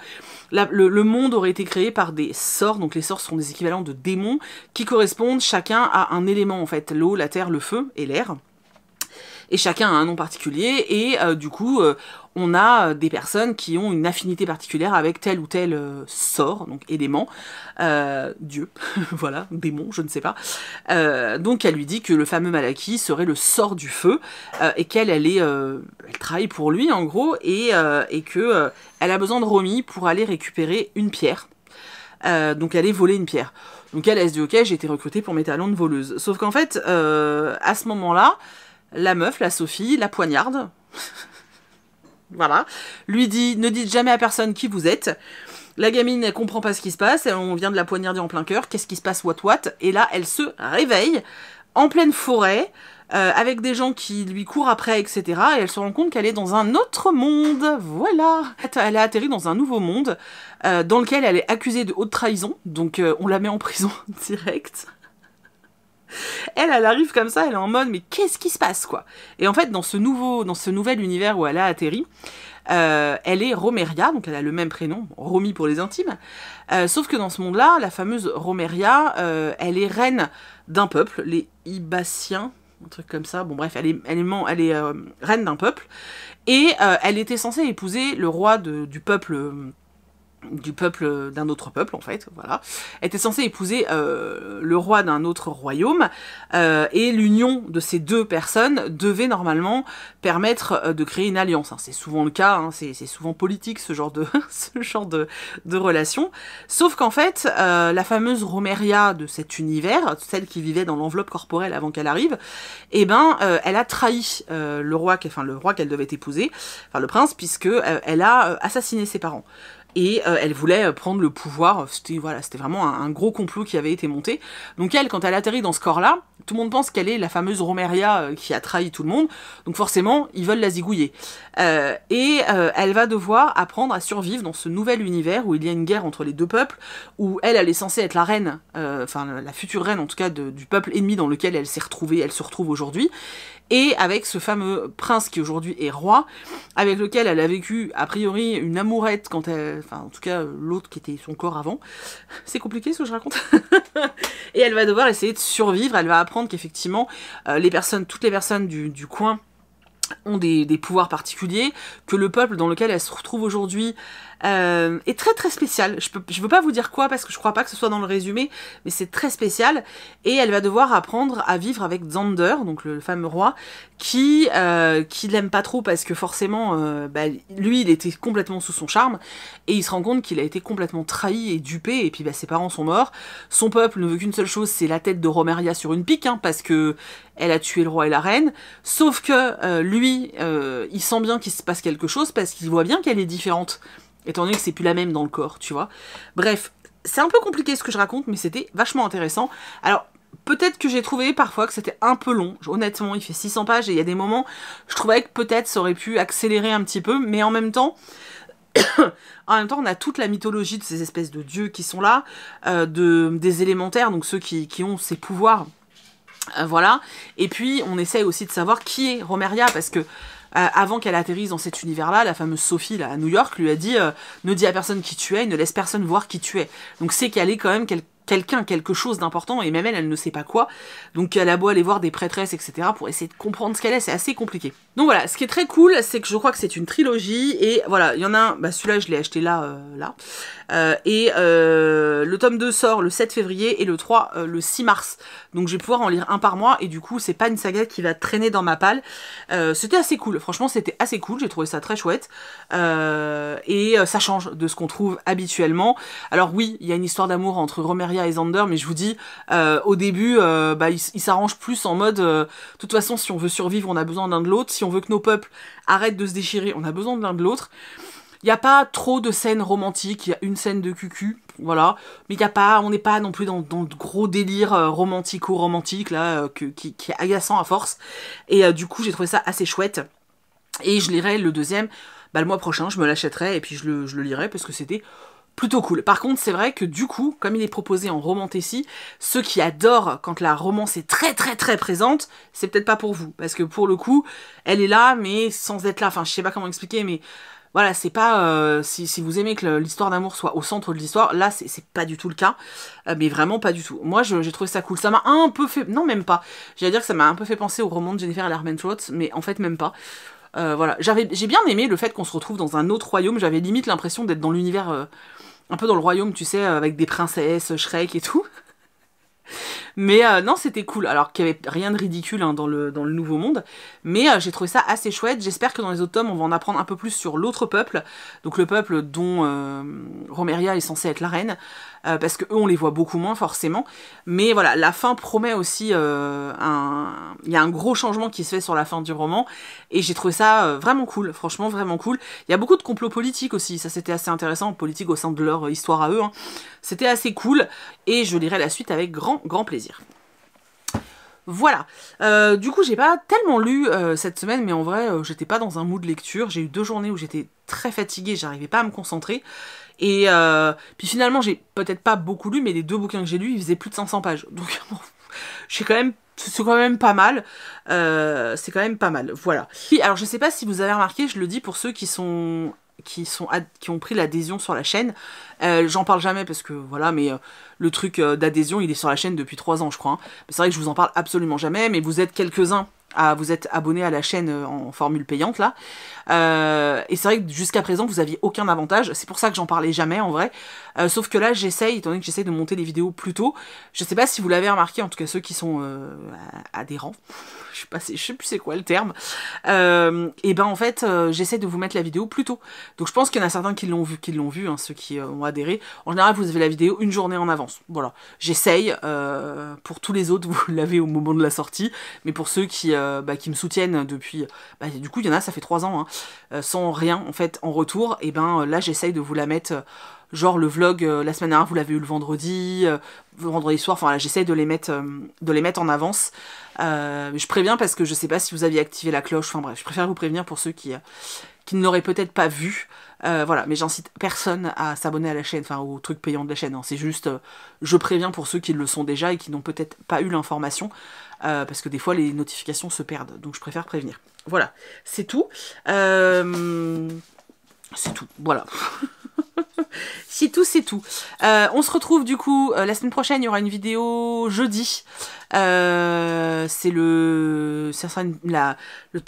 le, le, monde aurait été créé par des sorts, donc les sorts sont des équivalents de démons, qui correspondent chacun à un élément en fait, l'eau, la terre, le feu et l'air et chacun a un nom particulier, et euh, du coup, euh, on a euh, des personnes qui ont une affinité particulière avec tel ou tel sort, donc élément, Dieu, voilà, démon, je ne sais pas. donc elle lui dit que le fameux Malaki serait le sort du feu, et qu'elle, elle est, elle travaille pour lui en gros, et, et que elle a besoin de Romy pour aller récupérer une pierre. donc aller voler une pierre. Donc elle, elle se dit ok, j'ai été recrutée pour mes talents de voleuse. Sauf qu'en fait, à ce moment-là, la meuf, la Sophie, la poignarde. voilà. Lui dit ne dites jamais à personne qui vous êtes. La gamine, elle comprend pas ce qui se passe, on vient de la poignarder en plein cœur, qu'est-ce qui se passe, what what Et là, elle se réveille en pleine forêt, euh, avec des gens qui lui courent après, etc. Et elle se rend compte qu'elle est dans un autre monde, voilà Elle a atterri dans un nouveau monde, euh, dans lequel elle est accusée de haute trahison, donc euh, on la met en prison direct. elle, elle arrive comme ça, elle est en mode, mais qu'est-ce qui se passe, quoi Et en fait, dans ce nouveau, dans ce nouvel univers où elle a atterri, euh, elle est Romeria, donc elle a le même prénom, Romy pour les intimes. Euh, sauf que dans ce monde-là, la fameuse Romeria, euh, elle est reine d'un peuple, les Ibassiens, un truc comme ça. Bon bref, elle est, elle est, reine d'un peuple. Et elle était censée épouser le roi du peuple du peuple d'un autre peuple en fait voilà était censé épouser euh, le roi d'un autre royaume euh, et l'union de ces deux personnes devait normalement permettre euh, de créer une alliance hein. c'est souvent le cas hein, c'est souvent politique ce genre de ce genre de, de relation sauf qu'en fait la fameuse Romeria de cet univers celle qui vivait dans l'enveloppe corporelle avant qu'elle arrive eh ben elle a trahi le roi enfin le roi qu'elle devait épouser enfin le prince puisque elle a assassiné ses parents et euh, elle voulait euh, prendre le pouvoir. C'était voilà, c'était vraiment un, gros complot qui avait été monté. Donc elle, quand elle atterrit dans ce corps-là, tout le monde pense qu'elle est la fameuse Romeria euh, qui a trahi tout le monde. Donc forcément, ils veulent la zigouiller. et elle va devoir apprendre à survivre dans ce nouvel univers où il y a une guerre entre les deux peuples, où elle, elle est censée être la reine, enfin la future reine en tout cas du peuple ennemi dans lequel elle s'est retrouvée, elle se retrouve aujourd'hui et avec ce fameux prince qui aujourd'hui est roi, avec lequel elle a vécu a priori une amourette quand elle, enfin en tout cas l'autre qui était son corps avant. C'est compliqué ce que je raconte. et elle va devoir essayer de survivre. Elle va apprendre qu'effectivement euh, les personnes, toutes les personnes du, coin ont des pouvoirs particuliers, que le peuple dans lequel elle se retrouve aujourd'hui est euh, très très spéciale. Je ne veux pas vous dire quoi parce que je crois pas que ce soit dans le résumé, mais c'est très spécial. Et elle va devoir apprendre à vivre avec Xander, donc le fameux roi, qui euh, qui l'aime pas trop parce que forcément, euh, bah, lui, il était complètement sous son charme et il se rend compte qu'il a été complètement trahi et dupé. Et puis bah, ses parents sont morts. Son peuple ne veut qu'une seule chose, c'est la tête de Romeria sur une pique, hein, parce que elle a tué le roi et la reine. Sauf que lui, il sent bien qu'il se passe quelque chose parce qu'il voit bien qu'elle est différente. Étant donné que c'est plus la même dans le corps, tu vois. Bref, c'est un peu compliqué ce que je raconte, mais c'était vachement intéressant. Alors, peut-être que j'ai trouvé parfois que c'était un peu long. Honnêtement, il fait 600 pages et il y a des moments, je trouvais que peut-être ça aurait pu accélérer un petit peu, mais en même temps, en même temps, on a toute la mythologie de ces espèces de dieux qui sont là, euh, de, des élémentaires, donc ceux qui, ont ces pouvoirs. Euh, voilà. Et puis, on essaye aussi de savoir qui est Romeria, parce que euh, avant qu'elle atterrisse dans cet univers-là, la fameuse Sophie à New York lui a dit euh, Ne dis à personne qui tu es, ne laisse personne voir qui tu es. Donc c'est qu'elle est quand même quelque quelqu'un, quelque chose d'important, et même elle, elle ne sait pas quoi. Donc elle a beau aller voir des prêtresses, etc., pour essayer de comprendre ce qu'elle est, c'est assez compliqué. Donc voilà, ce qui est très cool, c'est que je crois que c'est une trilogie, et voilà, il y en a un, bah celui-là, je l'ai acheté là, euh, là, euh, et euh, le tome 2 sort le 7 février, et le 3 le 6 mars. Donc je vais pouvoir en lire un par mois, et du coup, c'est pas une saga qui va traîner dans ma palle. c'était assez cool, franchement, c'était assez cool, j'ai trouvé ça très chouette, et ça change de ce qu'on trouve habituellement. Alors oui, il y a une histoire d'amour entre Romère mais je vous dis, euh, au début, il euh, bah, plus en mode, euh, de toute façon, si on veut survivre, on a besoin l'un de l'autre, si on veut que nos peuples arrêtent de se déchirer, on a besoin de l'un de l'autre. Il n'y a pas trop de scènes romantiques, il y a une scène de cucu, voilà, mais a pas, on n'est pas non plus dans, dans le gros délire romantico-romantique, là, qui, est agaçant à force, et du coup, j'ai trouvé ça assez chouette, et je lirai le deuxième, bah, le mois prochain, je me l'achèterai, et puis je le lirai, parce que c'était plutôt cool. Par contre, c'est vrai que du coup, comme il est proposé en romantécie, ceux qui adorent quand la romance est très très très présente, c'est peut-être pas pour vous. Parce que pour le coup, elle est là, mais sans être là. Enfin, je sais pas comment expliquer, mais voilà, c'est pas... Euh, si, vous aimez que l'histoire d'amour soit au centre de l'histoire, là, c'est pas du tout le cas. Euh, mais vraiment pas du tout. Moi, j'ai trouvé ça cool. Ça m'a un peu fait... Non, même pas. J'allais dire que ça m'a un peu fait penser au roman de Jennifer Lerman-Schwartz, mais en fait, même pas. Euh, voilà, j'avais, j'ai bien aimé le fait qu'on se retrouve dans un autre royaume. J'avais limite l'impression d'être dans l'univers, euh, un peu dans le royaume, tu sais, avec des princesses, Shrek et tout. Mais euh, non, c'était cool. Alors qu'il n'y avait rien de ridicule hein, dans, le, dans, le, Nouveau Monde. Mais j'ai trouvé ça assez chouette. J'espère que dans les autres tomes, on va en apprendre un peu plus sur l'autre peuple. Donc le peuple dont Romeria est censée être la reine. Euh, parce que on les voit beaucoup moins forcément. Mais voilà, la fin promet aussi euh, un, il y a un gros changement qui se fait sur la fin du roman et j'ai trouvé ça euh, vraiment cool, franchement vraiment cool. Il y a beaucoup de complots politiques aussi, ça c'était assez intéressant, politique au sein de leur histoire à eux. Hein. C'était assez cool et je lirai la suite avec grand grand plaisir. Voilà. Euh, du coup, j'ai pas tellement lu euh, cette semaine, mais en vrai, euh, j'étais pas dans un mood de lecture. J'ai eu deux journées où j'étais très fatiguée, j'arrivais pas à me concentrer. Et puis finalement, j'ai peut-être pas beaucoup lu, mais les deux bouquins que j'ai lus, ils faisaient plus de 500 pages. Donc, quand même c'est quand même pas mal. c'est quand même pas mal. Voilà. Alors je sais pas si vous avez remarqué, je le dis pour ceux qui sont qui, sont qui ont pris l'adhésion sur la chaîne. Euh, j'en parle jamais parce que voilà, mais euh, le truc euh, d'adhésion, il est sur la chaîne depuis 3 ans, je crois. Hein. c'est vrai que je vous en parle absolument jamais, mais vous êtes quelques-uns à, ah, vous êtes abonné à la chaîne euh, en formule payante là. Euh, et c'est vrai que jusqu'à présent vous aviez aucun avantage, c'est pour ça que j'en parlais jamais en vrai. Euh, sauf que là j'essaye, étant donné que j'essaye de monter les vidéos plus tôt, je sais pas si vous l'avez remarqué, en tout cas ceux qui sont adhérents, je ne sais plus c'est quoi le terme, et ben en fait j'essaie de vous mettre la vidéo plus tôt. Donc je pense qu'il y en a certains qui l'ont vu, qui l'ont vu, hein, ceux qui ont adhéré. En général vous avez la vidéo une journée en avance. Voilà, j'essaye, pour tous les autres vous l'avez au moment de la sortie, mais pour ceux qui euh, bah, qui me soutiennent depuis. Bah, du coup, il y en a, ça fait trois ans, hein, euh, sans rien en fait en retour. Et ben euh, là, j'essaye de vous la mettre. Genre le vlog la semaine dernière, vous l'avez eu le vendredi, vendredi soir. Enfin là, j'essaye de les mettre, de les mettre en avance. je préviens parce que je sais pas si vous aviez activé la cloche. Enfin bref, je préfère vous prévenir pour ceux qui, qui ne l'auraient peut-être pas vu. Euh, voilà, mais j'incite personne à s'abonner à la chaîne, enfin au truc payant de la chaîne. Hein. C'est juste, euh, je préviens pour ceux qui le sont déjà et qui n'ont peut-être pas eu l'information, euh, parce que des fois les notifications se perdent, donc je préfère prévenir. Voilà, c'est tout. c'est tout, voilà. c'est tout, c'est tout. Euh, on se retrouve du coup euh, la semaine prochaine. Il y aura une vidéo jeudi. Euh, c'est le, ça sera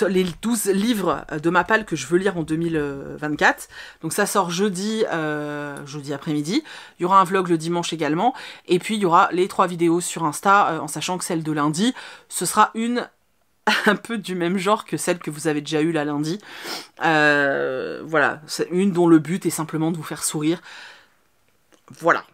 les 12 livres de ma palle que je veux lire en 2024. Donc ça sort jeudi, jeudi après-midi. Il y aura un vlog le dimanche également. Et puis il y aura les trois vidéos sur Insta, en sachant que celle de lundi, ce sera une un peu du même genre que celle que vous avez déjà eue la lundi. Euh, voilà, une dont le but est simplement de vous faire sourire. Voilà.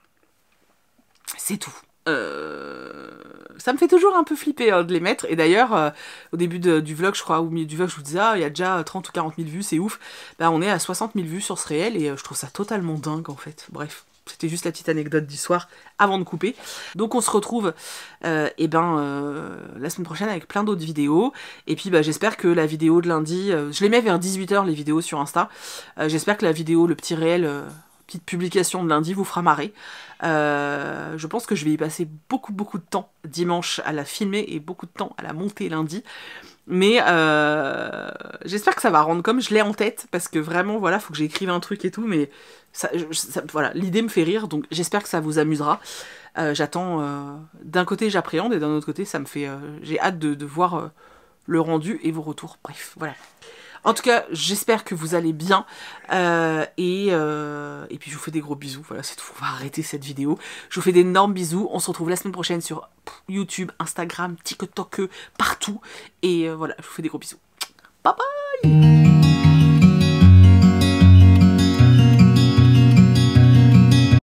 C'est tout. Euh, ça me fait toujours un peu flipper euh, de les mettre. Et d'ailleurs, au début du vlog, je crois, au milieu du vlog, je vous disais, ah, il y a déjà 30 ou 40 000 vues, c'est ouf. Bah, on est à 60 000 vues sur ce réel et je trouve ça totalement dingue en fait. Bref. C'était juste la petite anecdote du soir avant de couper. Donc on se retrouve euh, eh ben, euh, la semaine prochaine avec plein d'autres vidéos. Et puis bah, j'espère que la vidéo de lundi, euh, je les mets vers 18h les vidéos sur Insta. j'espère que la vidéo, le petit réel, petite publication de lundi vous fera marrer. je pense que je vais y passer beaucoup beaucoup de temps dimanche à la filmer et beaucoup de temps à la monter lundi. Mais euh, j'espère que ça va rendre comme je l'ai en tête parce que vraiment voilà, faut que j'écrive un truc et tout, mais ça, voilà, l'idée me fait rire, donc j'espère que ça vous amusera. Euh, j'attends, euh, d'un côté j'appréhende et d'un autre côté ça me fait, j'ai hâte de voir le rendu et vos retours. Bref, voilà. En tout cas, j'espère que vous allez bien. Euh, euh, et, puis je vous fais des gros bisous. Voilà, c'est tout. On va arrêter cette vidéo. Je vous fais d'énormes bisous. On se retrouve la semaine prochaine sur YouTube, Instagram, TikTok, euh, partout. Et voilà, je vous fais des gros bisous. Bye bye